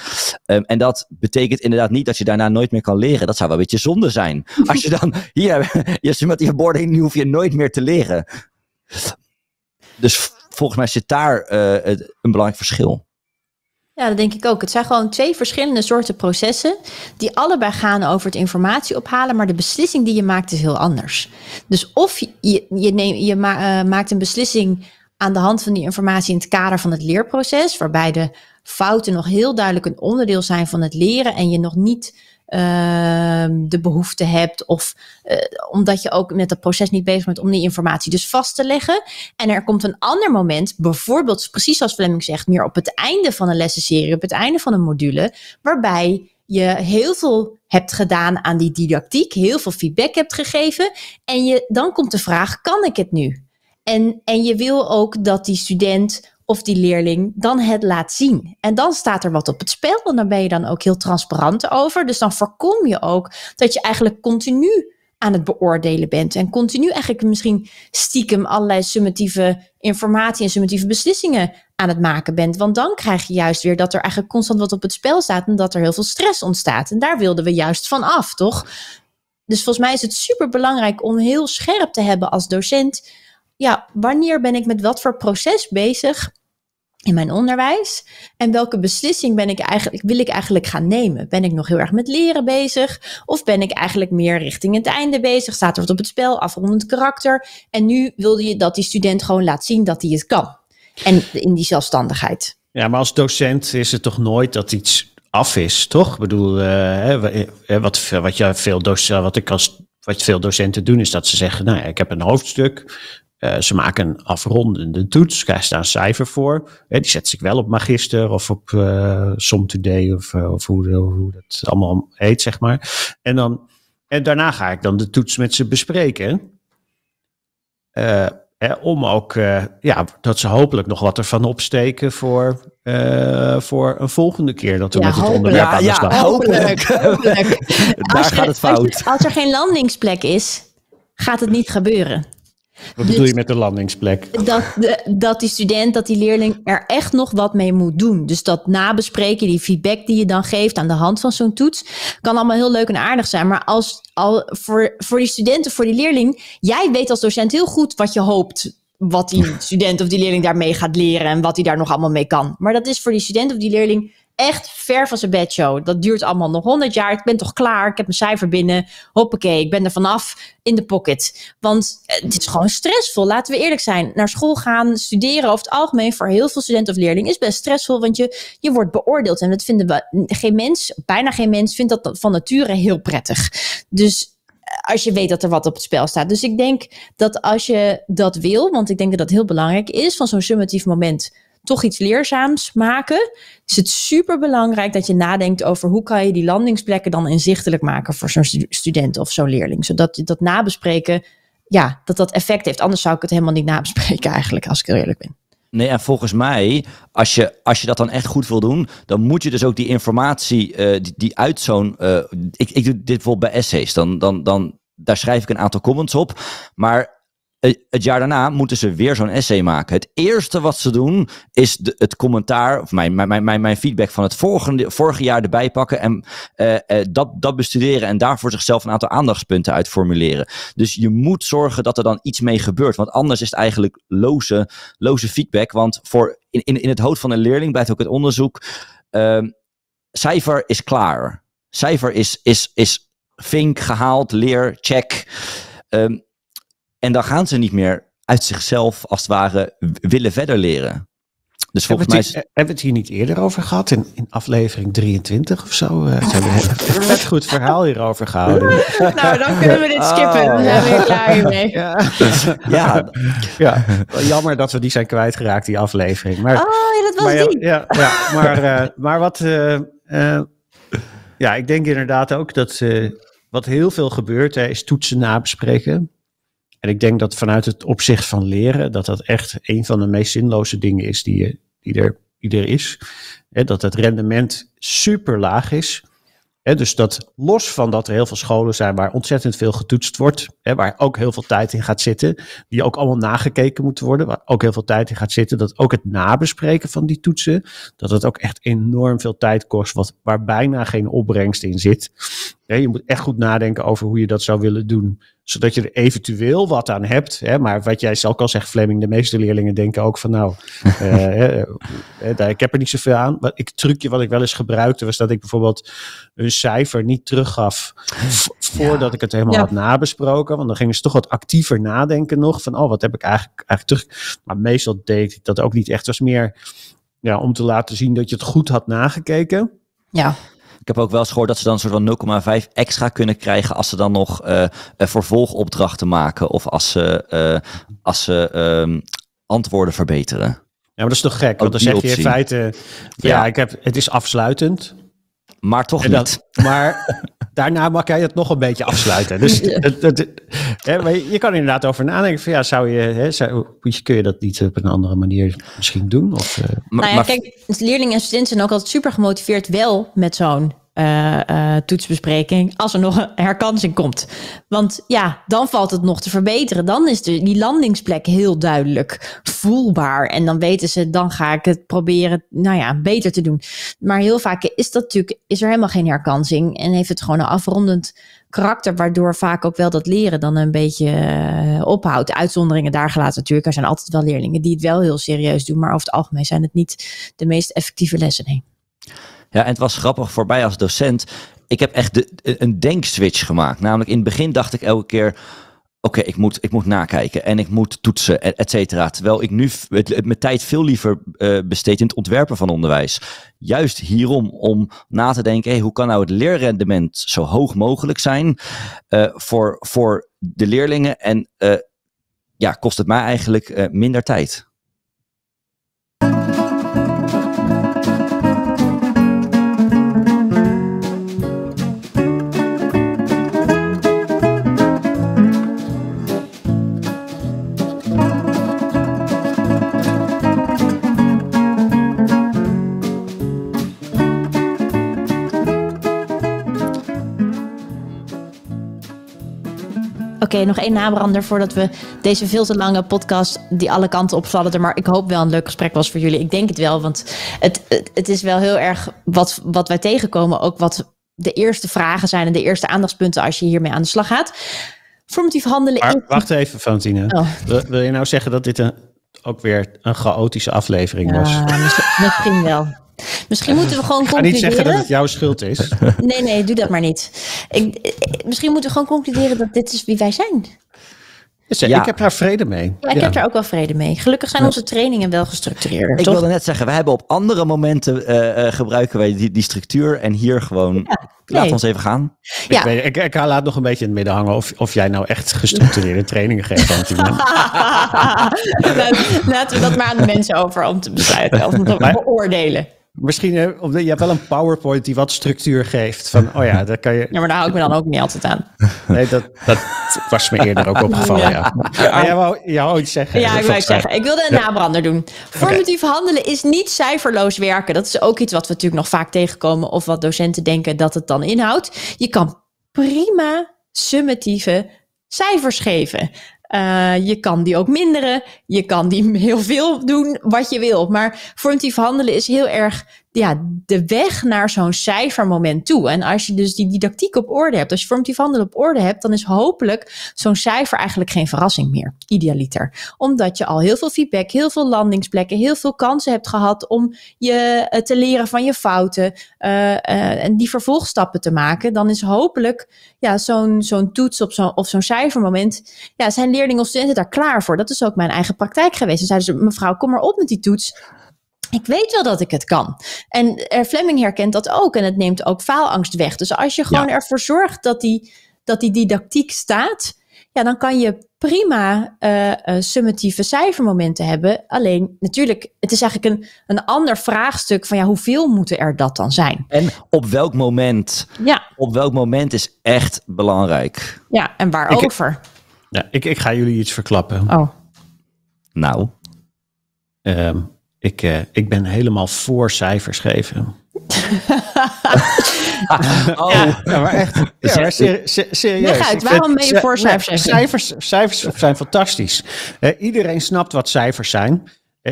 Ehm, en dat betekent inderdaad niet dat je daarna nooit meer kan leren. Dat zou wel een beetje zonde zijn. Als je dan hier je summatieve beoordeling, nu hoef je nooit meer te leren. Dus volgens mij zit daar eh, een belangrijk verschil. Ja, dat denk ik ook. Het zijn gewoon twee verschillende soorten processen die allebei gaan over het informatie ophalen, maar de beslissing die je maakt is heel anders. Dus of je, je, je eh, maakt een beslissing aan de hand van die informatie in het kader van het leerproces, waarbij de fouten nog heel duidelijk een onderdeel zijn van het leren en je nog niet Ehm, de behoefte hebt. Of eh, omdat je ook met dat proces niet bezig bent om die informatie dus vast te leggen. En er komt een ander moment, bijvoorbeeld precies zoals Fleming zegt, meer op het einde van een lessenserie, op het einde van een module, waarbij je heel veel hebt gedaan aan die didactiek, heel veel feedback hebt gegeven. En je, dan komt de vraag, kan ik het nu? En, en je wil ook dat die student of die leerling dan het laat zien. En dan staat er wat op het spel en dan ben je dan ook heel transparant over. Dus dan voorkom je ook dat je eigenlijk continu aan het beoordelen bent en continu eigenlijk misschien stiekem allerlei summatieve informatie en summatieve beslissingen aan het maken bent. Want dan krijg je juist weer dat er eigenlijk constant wat op het spel staat en dat er heel veel stress ontstaat. En daar wilden we juist van af, toch? Dus volgens mij is het super belangrijk om heel scherp te hebben als docent. Ja, wanneer ben ik met wat voor proces bezig? in mijn onderwijs? En welke beslissing ben ik eigenlijk, wil ik eigenlijk gaan nemen? Ben ik nog heel erg met leren bezig? Of ben ik eigenlijk meer richting het einde bezig? Staat er wat op het spel, afrondend karakter? En nu wilde je dat die student gewoon laat zien dat hij het kan. En in die zelfstandigheid. Ja, maar als docent is het toch nooit dat iets af is, toch? Ik bedoel, uh, wat, wat, je veel docenten, wat ik als wat veel docenten doen, is dat ze zeggen: Nou ik heb een hoofdstuk. Eh, ze maken een afrondende toets, krijgt daar een cijfer voor. Eh, die zet zich wel op Magister of op uh, eh, Today of, of hoe, hoe, dat allemaal heet, zeg maar. En, dan, en daarna ga ik dan de toets met ze bespreken. om ook, ja, dat ze hopelijk nog wat ervan opsteken voor, voor een volgende keer dat we met het onderwerp aan de hopelijk. hopelijk. gaat het fout. als er geen landingsplek is, gaat het niet gebeuren. Wat bedoel je met de landingsplek? Dat, de, dat die student, dat die leerling er echt nog wat mee moet doen. Dus dat nabespreken, die feedback die je dan geeft aan de hand van zo'n toets, kan allemaal heel leuk en aardig zijn. Maar als, al, voor, voor die studenten, voor die leerling, jij weet als docent heel goed wat je hoopt wat die student of die leerling daarmee gaat leren en wat hij daar nog allemaal mee kan. Maar dat is voor die student of die leerling echt ver van zijn bedshow. Dat duurt allemaal nog honderd jaar. Ik ben toch klaar. Ik heb mijn cijfer binnen. Hoppakee, ik ben er vanaf in de pocket. Want eh, het is gewoon stressvol. Laten we eerlijk zijn. Naar school gaan, studeren over het algemeen voor heel veel studenten of leerlingen is best stressvol. Want je, je wordt beoordeeld. En dat vinden we geen mens, bijna geen mens, vindt dat van nature heel prettig. Dus eh, als je weet dat er wat op het spel staat. Dus ik denk dat als je dat wil, want ik denk dat dat heel belangrijk is, van zo'n summatief moment toch iets leerzaams maken, is het super belangrijk dat je nadenkt over hoe kan je die landingsplekken dan inzichtelijk maken voor zo'n student of zo'n leerling. Zodat je dat nabespreken, ja, dat dat effect heeft. Anders zou ik het helemaal niet nabespreken eigenlijk, als ik eerlijk ben. Nee, en volgens mij, als je, als je dat dan echt goed wil doen, dan moet je dus ook die informatie eh, die, uit zo'n. Eh, ik, ik doe dit bijvoorbeeld bij essays. Dan, dan, dan, daar schrijf ik een aantal comments op. Maar eh, het jaar daarna moeten ze weer zo'n essay maken. Het eerste wat ze doen is de, het commentaar, of mijn, mijn, mijn, mijn feedback van het vorige, vorige jaar erbij pakken en eh, eh, dat, dat bestuderen en daar voor zichzelf een aantal aandachtspunten uit formuleren. Dus je moet zorgen dat er dan iets mee gebeurt, want anders is het eigenlijk loze, loze feedback. Want voor, in, in, in het hoofd van een leerling blijft ook het onderzoek, uh, cijfer is klaar. Cijfer is, is, is vink, gehaald, leer, check. Um, en dan gaan ze niet meer uit zichzelf, als het ware, willen verder leren. Dus volgens mij. Eh, hebben we het hier niet eerder over gehad? In, in aflevering 23 of zo? Uh, eh, ze oh. hebben een goed verhaal hierover gehouden. nou, dan kunnen we dit skippen. Oh. Dan zijn we weer klaar hiermee. Ja. ja. ja. Jammer dat we die zijn kwijtgeraakt, die aflevering. Maar, oh, dat was die. Ja, ja maar, eh, maar wat. ja, ik denk inderdaad ook dat. wat heel veel gebeurt, hè, is toetsen nabespreken. En ik denk dat vanuit het opzicht van leren, dat dat echt een van de meest zinloze dingen is die, die, er, die er is. He, dat het rendement super laag is. He, dus dat los van dat er heel veel scholen zijn waar ontzettend veel getoetst wordt, waar ook heel veel tijd in gaat zitten, die ook allemaal nagekeken moeten worden, waar ook heel veel tijd in gaat zitten, dat ook het nabespreken van die toetsen, dat het ook echt enorm veel tijd kost, wat, waar bijna geen opbrengst in zit je moet echt goed nadenken over hoe je dat zou willen doen. Zodat je er eventueel wat aan hebt. Hè? Maar wat jij zelf al zegt, Fleming, de meeste leerlingen denken ook van nou, eh, eh, eh, ik heb er niet zoveel aan. Maar ik trucje wat ik wel eens gebruikte was dat ik bijvoorbeeld een cijfer niet teruggaf voordat ik het helemaal had nabesproken. Want dan gingen ze toch wat actiever nadenken nog van oh, wat heb ik eigenlijk, eigenlijk terug. Maar meestal deed ik dat ook niet echt. Het was meer ja, om te laten zien dat je het goed had nagekeken. Ja. Ik heb ook wel eens gehoord dat ze dan soort van 0,5 extra kunnen krijgen als ze dan nog uh, vervolgopdrachten maken of als ze, eh, als ze ehm, antwoorden verbeteren. Ja, maar dat is toch gek? want dan zeg je in feite, ja, ja, Ik heb, het is afsluitend. Maar toch dat, niet. Maar daarna mag jij het nog een beetje afsluiten. Dus het, hè, maar je kan inderdaad over nadenken. Van, ja, zou je, hè, kun je dat niet op een andere manier misschien doen? Of, eh, nou ja, maar, kijk, leerlingen en studenten zijn ook altijd super gemotiveerd wel met zo'n eh, eh, toetsbespreking als er nog een herkansing komt. Want ja, dan valt het nog te verbeteren. Dan is de, die landingsplek heel duidelijk voelbaar. En dan weten ze, dan ga ik het proberen nou ja, beter te doen. Maar heel vaak is dat natuurlijk, is er helemaal geen herkansing. En heeft het gewoon een afrondend karakter, waardoor vaak ook wel dat leren dan een beetje eh, ophoudt. Uitzonderingen daar gelaten natuurlijk. Er zijn altijd wel leerlingen die het wel heel serieus doen. Maar over het algemeen zijn het niet de meest effectieve lessen. Nee. Ja, en het was grappig voor mij als docent. Ik heb echt de, een denkswitch gemaakt. Namelijk in het begin dacht ik elke keer oké, ik, moet, ik moet nakijken en ik moet toetsen, et cetera. Terwijl ik nu mijn tijd veel liever eh, besteed in het ontwerpen van onderwijs. Juist hierom, om na te denken, hey, hoe kan nou het leerrendement zo hoog mogelijk zijn eh, voor, voor de leerlingen? En eh, ja, kost het mij eigenlijk minder tijd? Oké, nog één nabrander voordat we deze veel te lange podcast die alle kanten op Maar ik hoop wel een leuk gesprek was voor jullie. Ik denk het wel, want het, het, is wel heel erg wat, wat wij tegenkomen. Ook wat de eerste vragen zijn en de eerste aandachtspunten als je hiermee aan de slag gaat. Formatief handelen. Maar, wacht even, Fantine. Oh. Wil, je nou zeggen dat dit een, ook weer een chaotische aflevering was? Ja, misschien wel. Misschien moeten we gewoon concluderen. Ik niet zeggen dat het jouw schuld is. Nee, nee, doe dat maar niet. Ik, eh, misschien moeten we gewoon concluderen dat dit is wie wij zijn. Ik heb daar vrede mee. Ja, ik heb daar ook wel vrede mee. Gelukkig zijn onze trainingen wel gestructureerd. Ik wilde net zeggen, we hebben op andere momenten eh, eh, gebruiken wij die, die, structuur en hier gewoon. Ja. Laat ons even gaan. Ik, weet, ik, laat nog een beetje in het midden hangen of, of jij nou echt gestructureerde trainingen geeft. laten we dat maar aan de mensen over om te besluiten of om te beoordelen. Misschien, eh, je hebt wel een PowerPoint die wat structuur geeft. Van, oh ja, daar kan je... Ja, maar daar hou ik me dan ook niet altijd aan. Nee, dat, dat was me eerder ook opgevallen, ja. ja. Maar jij wou, iets zeggen. Ja, ik wou zeggen. Ik wilde een nabrander doen. Formatief handelen is niet cijferloos werken. Dat is ook iets wat we natuurlijk nog vaak tegenkomen... of wat docenten denken dat het dan inhoudt. Je kan prima summatieve cijfers geven. Uh, je kan die ook minderen. Je kan die heel veel doen wat je wil. Maar formatief handelen is heel erg ja, de weg naar zo'n cijfermoment toe. En als je dus die didactiek op orde hebt, als je formatief handelen op orde hebt, dan is hopelijk zo'n cijfer eigenlijk geen verrassing meer, idealiter. Omdat je al heel veel feedback, heel veel landingsplekken, heel veel kansen hebt gehad om je eh, te leren van je fouten eh, eh, en die vervolgstappen te maken. Dan is hopelijk ja, zo'n zo'n toets op zo, of zo'n cijfermoment, ja, zijn leerlingen of studenten daar klaar voor? Dat is ook mijn eigen praktijk geweest. Dan zeiden ze, mevrouw, kom maar op met die toets. Ik weet wel dat ik het kan. En eh, Fleming herkent dat ook. En het neemt ook faalangst weg. Dus als je gewoon ervoor zorgt dat die, dat die didactiek staat. Ja, dan kan je prima uh, summatieve cijfermomenten hebben. Alleen natuurlijk, het is eigenlijk een, een ander vraagstuk van ja, hoeveel moeten er dat dan zijn? En op welk moment? Ja. Op welk moment is echt belangrijk? Ja, en waarover? Ik, ja, ik, ik ga jullie iets verklappen. Oh. Nou. Ehm, ik, eh, ik ben helemaal voor cijfers geven. oh. maar echt. Ja, dus- maar serieus. Leg waarom ben je eh, voor eh, cijfers? geven. cijfers, zijn fantastisch. iedereen snapt wat cijfers zijn.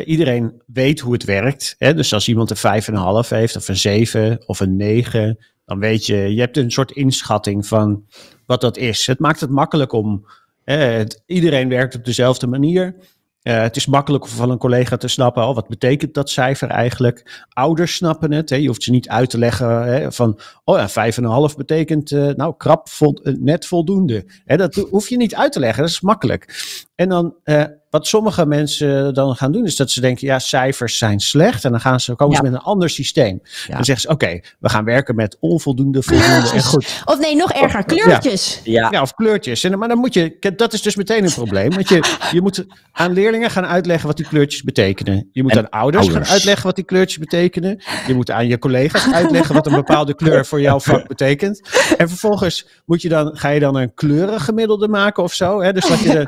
iedereen weet hoe het werkt. Hè? Dus als iemand een 5,5 heeft, of een 7 of een 9, dan weet je, je hebt een soort inschatting van wat dat is. Het maakt het makkelijk om. iedereen werkt op dezelfde manier. Eh, het is makkelijk van een collega te snappen, oh, wat betekent dat cijfer eigenlijk? Ouders snappen het, hè? je hoeft ze niet uit te leggen hè, van, oh ja, 5,5 betekent eh, nou krap, eh, net voldoende. Hè, dat hoef je niet uit te leggen, dat is makkelijk. En dan wat sommige mensen dan gaan doen, is dat ze denken, ja, cijfers zijn slecht. En dan gaan ze, komen ze met een ander systeem. Dan zeggen ze, oké, we gaan werken met onvoldoende, voldoende en goed. Of nee, nog erger, kleurtjes. Ja, ja. of kleurtjes. En, maar dan moet je, dat is dus meteen een probleem. Want je, je moet aan leerlingen gaan uitleggen wat die kleurtjes betekenen. Je moet aan ouders, gaan uitleggen wat die kleurtjes betekenen. Je moet aan je collega's uitleggen wat een bepaalde kleur voor jouw vak betekent. En vervolgens moet je dan, ga je dan een kleurengemiddelde maken of zo. Hè? Dus, dat je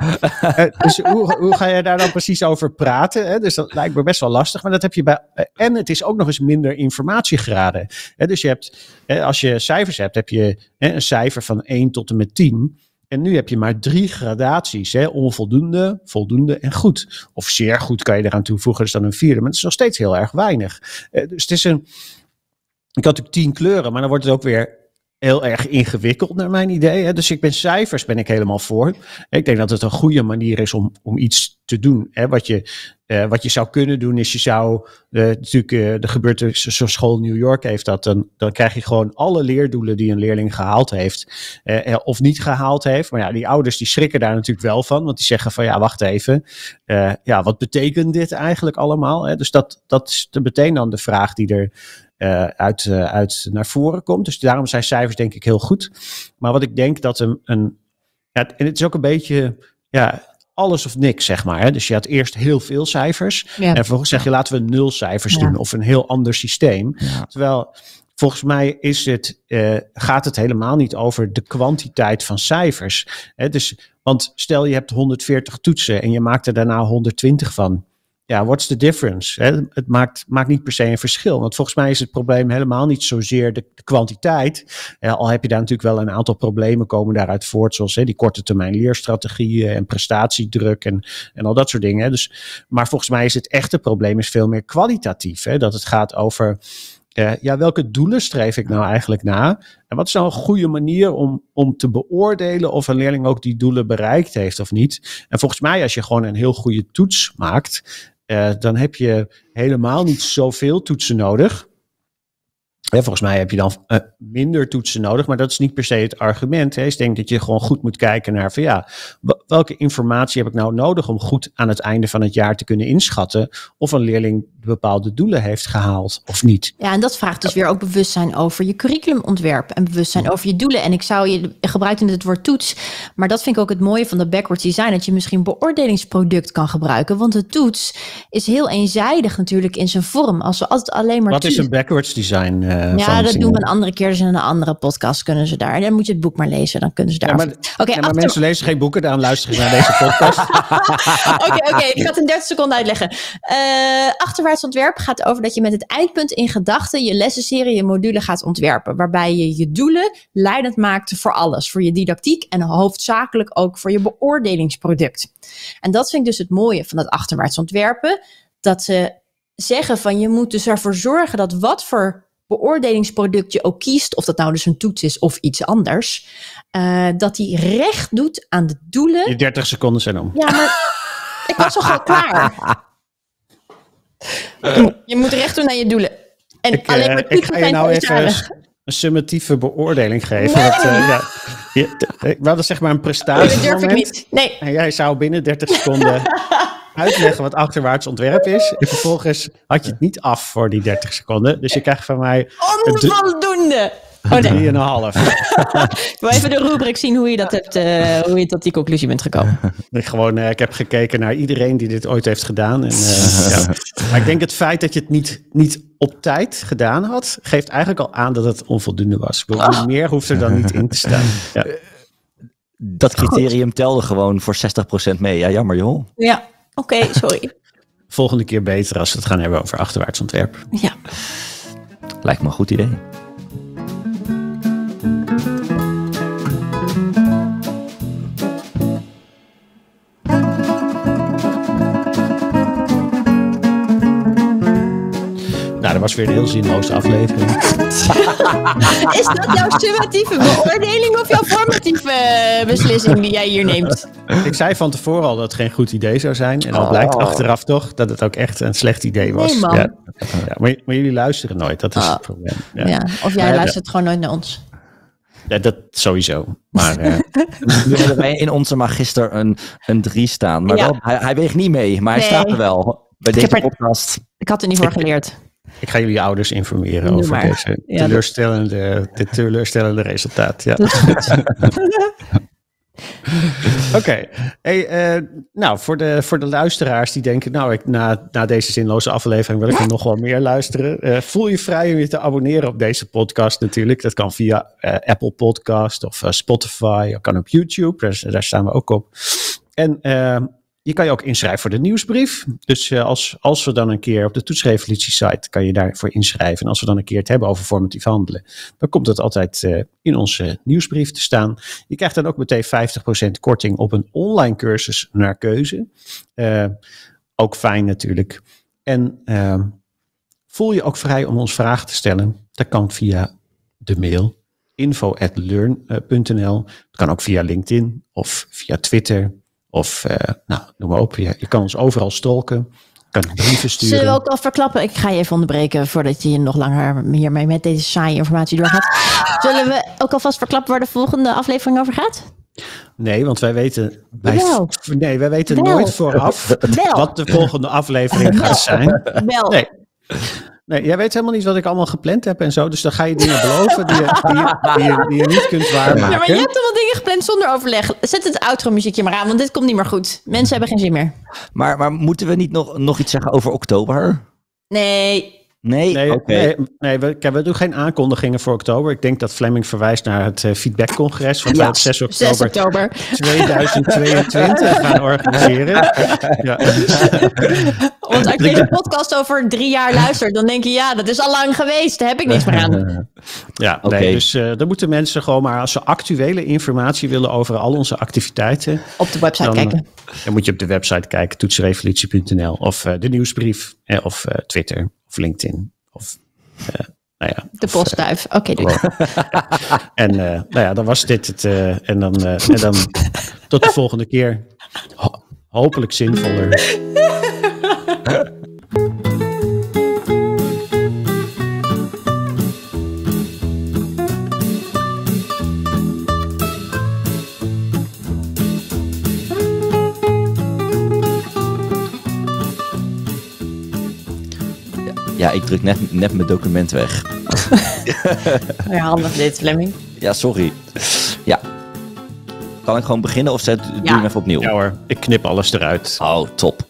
eh, dus hoe hoe ga je daar dan precies over praten? Hè? Dus dat lijkt me best wel lastig. Maar dat heb je bij. Eh, en het is ook nog eens minder informatiegraden. Hè? Dus je hebt, hè, als je cijfers hebt, heb je hè, een cijfer van 1 tot en met 10. En nu heb je maar drie gradaties: hè? onvoldoende, voldoende en goed. Of zeer goed kan je eraan toevoegen, dus dan een vierde. Maar het is nog steeds heel erg weinig. Eh, dus het is een. Ik had natuurlijk tien kleuren, maar dan wordt het ook weer heel erg ingewikkeld naar mijn idee. Hè? Dus ik ben cijfers ben ik helemaal voor. Ik denk dat het een goede manier is om, om iets te doen. Hè? Wat, je, eh, wat je zou kunnen doen is je zou, eh, natuurlijk de eh, gebeurtenissen zo'n school New York heeft dat, dan, dan krijg je gewoon alle leerdoelen die een leerling gehaald heeft of niet gehaald heeft. Maar ja, die ouders die schrikken daar natuurlijk wel van, want die zeggen van ja, wacht even, ja, wat betekent dit eigenlijk allemaal? Hè? Dus dat, dat is meteen dan de vraag die er eh, uit, eh, uit naar voren komt. Dus daarom zijn cijfers denk ik heel goed. Maar wat ik denk dat een. een en het is ook een beetje. Ja, alles of niks, zeg maar. Hè? Dus je had eerst heel veel cijfers. En vervolgens zeg je laten we nul cijfers doen of een heel ander systeem. Terwijl Volgens mij is het, eh, gaat het helemaal niet over de kwantiteit van cijfers. Hè? Dus, want stel je hebt 140 toetsen en je maakt er daarna 120 van ja, what's the difference? het maakt, maakt niet per se een verschil. Want volgens mij is het probleem helemaal niet zozeer de, de kwantiteit. al heb je daar natuurlijk wel een aantal problemen komen daaruit voort. Zoals die korte termijn leerstrategieën en prestatiedruk en, en al dat soort dingen. Dus, maar volgens mij is het echte probleem is veel meer kwalitatief. dat het gaat over... Eh, ja, welke doelen streef ik nou eigenlijk na? En wat is nou een goede manier om, om te beoordelen of een leerling ook die doelen bereikt heeft of niet? En volgens mij, als je gewoon een heel goede toets maakt, eh, dan heb je helemaal niet zoveel toetsen nodig. Hè, volgens mij heb je dan eh, minder toetsen nodig, maar dat is niet per se het argument. Hè. ik denk dat je gewoon goed moet kijken naar van ja, welke informatie heb ik nou nodig om goed aan het einde van het jaar te kunnen inschatten of een leerling bepaalde doelen heeft gehaald of niet. Ja, en dat vraagt dus weer ook bewustzijn over je curriculumontwerp en bewustzijn over je doelen. En ik zou je gebruiken het woord toets, maar dat vind ik ook het mooie van de backwards design, dat je misschien beoordelingsproduct kan gebruiken. Want de toets is heel eenzijdig natuurlijk in zijn vorm. Als we altijd alleen maar. Wat is een backwards design? Eh, ja, dat doen we een andere keer. Dus in een andere podcast kunnen ze daar. En dan moet je het boek maar lezen, dan kunnen ze daar. Ja, maar, mensen lezen geen boeken, daarom luisteren ze naar deze podcast. Oké, oké, ik ga het in 30 seconden uitleggen. Uh, eh, achterwaarts ontwerp gaat over dat je met het eindpunt in gedachten je lessenserie, je module gaat ontwerpen. Waarbij je je doelen leidend maakt voor alles. Voor je didactiek en hoofdzakelijk ook voor je beoordelingsproduct. En dat vind ik dus het mooie van dat achterwaarts ontwerpen. Dat ze zeggen van je moet dus ervoor zorgen dat wat voor beoordelingsproduct je ook kiest, of dat nou dus een toets is of iets anders, eh, dat die recht doet aan de doelen. Je 30 seconden zijn om. Ja, maar ik was toch al klaar. Eh, je moet recht doen naar je doelen. En ik, alleen eh, maar ik ga je nou even een summatieve beoordeling geven. Nee. uh, ja, je, we hadden zeg maar een prestatie. Dat durf ik niet. Nee. En jij zou binnen 30 seconden uitleggen wat achterwaarts ontwerp is. En vervolgens had je het niet af voor die 30 seconden. Dus je krijgt van mij. Onvoldoende! Oh, Oh, nee. 3,5. ik wil even de rubriek zien hoe je, dat hebt, eh, hoe je tot die conclusie bent gekomen. Ik, gewoon, eh, ik heb gekeken naar iedereen die dit ooit heeft gedaan. En, eh, ja. Maar ik denk het feit dat je het niet, niet op tijd gedaan had, geeft eigenlijk al aan dat het onvoldoende was. Ah. Meer hoeft er dan niet in te staan. Ja. Dat criterium telde gewoon voor 60% mee. Ja, jammer joh. Ja, oké, sorry. Volgende keer beter als we het gaan hebben over achterwaarts ontwerp. Ja. Lijkt me een goed idee. dat was weer een heel zinloze aflevering. Is dat jouw summatieve beoordeling of jouw formatieve eh, beslissing die jij hier neemt? Ik zei van tevoren al dat het geen goed idee zou zijn. En dan oh. blijkt achteraf toch dat het ook echt een slecht idee was. Ja. Ja, maar, maar, jullie luisteren nooit, dat is oh. het probleem. Ja. Of jij luistert gewoon nooit naar ons. Ja, dat sowieso. Maar, uh... willen wij in onze magister een, een drie staan. Maar hij, hij weegt niet mee, maar hij staat er wel. Bij ik deze podcast. ik had het niet voor geleerd. Ik ga jullie ouders informeren over deze teleurstellende, dit teleurstellende resultaat. Ja. Oké, hey, eh, nou voor de, voor de luisteraars die denken, nou ik, na, na deze zinloze aflevering wil ik er nog wel meer luisteren. Eh, voel je vrij om je te abonneren op deze podcast natuurlijk. Dat kan via eh, Apple Podcast of Spotify, dat kan op YouTube, daar, dus, daar, staan we ook op. En je kan je ook inschrijven voor de nieuwsbrief. Dus eh, als, als we dan een keer op de toetsrevolutie site kan je daarvoor inschrijven. En als we dan een keer het hebben over formatief handelen, dan komt dat altijd eh, in onze eh, nieuwsbrief te staan. Je krijgt dan ook meteen 50% korting op een online cursus naar keuze. ook fijn natuurlijk. En ehm, voel je ook vrij om ons vragen te stellen. Dat kan via de mail info.learn.nl. Het kan ook via LinkedIn of via Twitter of eh, nou, noem maar op. Je, je kan ons overal stolken. Kan brieven sturen. Zullen we ook al verklappen? Ik ga je even onderbreken voordat je je nog langer hiermee met deze saaie informatie doorgaat. Ah. Zullen we ook alvast verklappen waar de volgende aflevering over gaat? Nee, want wij weten, wij, nee, wij weten nooit vooraf wat de volgende aflevering gaat zijn. Wel. Nee. Nee, jij weet helemaal niet wat ik allemaal gepland heb en zo. Dus dan ga je dingen beloven die je, die die je, niet kunt waarmaken. Ja, maar je hebt toch wel dingen gepland zonder overleg. Zet het outro muziekje maar aan, want dit komt niet meer goed. Mensen hebben geen zin meer. Maar, maar moeten we niet nog, nog iets zeggen over oktober? Nee, Nee, nee, nee, we, we, doen geen aankondigingen voor oktober. Ik denk dat Fleming verwijst naar het eh, feedbackcongres van 6 oktober, 6 oktober. 2022 gaan organiseren. Ja. Want als je de podcast over drie jaar luistert, dan denk je ja, dat is al lang geweest, daar heb ik niks meer aan. Ja, nee, dus uh, dan moeten mensen gewoon maar als ze actuele informatie willen over al onze activiteiten. Op de website kijken. Eh, dan moet je op de website kijken, toetsrevolutie.nl of de nieuwsbrief of Twitter. LinkedIn. Of, eh, nou ja, de postduif. Eh, Oké, En eh, nou ja, dan was dit het. en dan, en dan tot de volgende keer. hopelijk zinvoller. Ja, ik druk net, net mijn document weg. ja, handig dit, Flemming. Ja, sorry. Ja. Kan ik gewoon beginnen of zet, doe je hem even opnieuw? Ja hoor, ik knip alles eruit. Oh, top.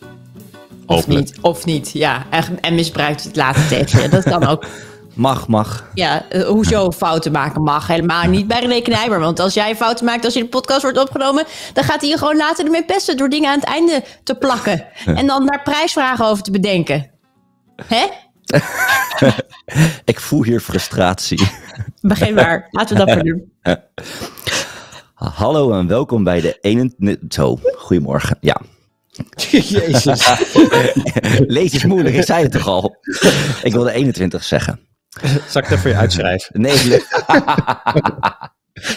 Of niet, of niet, ja. En, en misbruikt het later tegen Dat kan ook. Mag, mag. Ja, eh, hoezo fouten maken mag? Helemaal niet bij René Knijmer. Want als jij fouten maakt als je de podcast wordt opgenomen... dan gaat hij je gewoon later ermee pesten door dingen aan het einde te plakken. En dan daar prijsvragen over te bedenken. Hè? ik voel hier frustratie. Begin maar, laten we dat maar doen. Hallo en welkom bij de 21. Zo, goedemorgen. Ja. Jezus. Lees is moeilijk, ik zei het toch al. Ik wilde 21 zeggen. Zal ik voor je uitschrijven? Nee, lukt.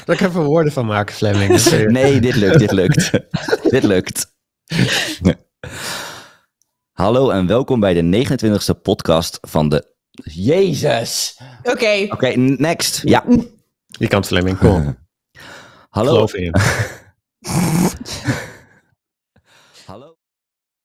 dat ik even woorden van maken, Fleming. Nee, dit lukt, dit lukt. dit lukt. Hallo en welkom bij de 29e podcast van de. Jezus! Oké. Oké, next. Ja. Je kan het Fleming, kom. Hallo.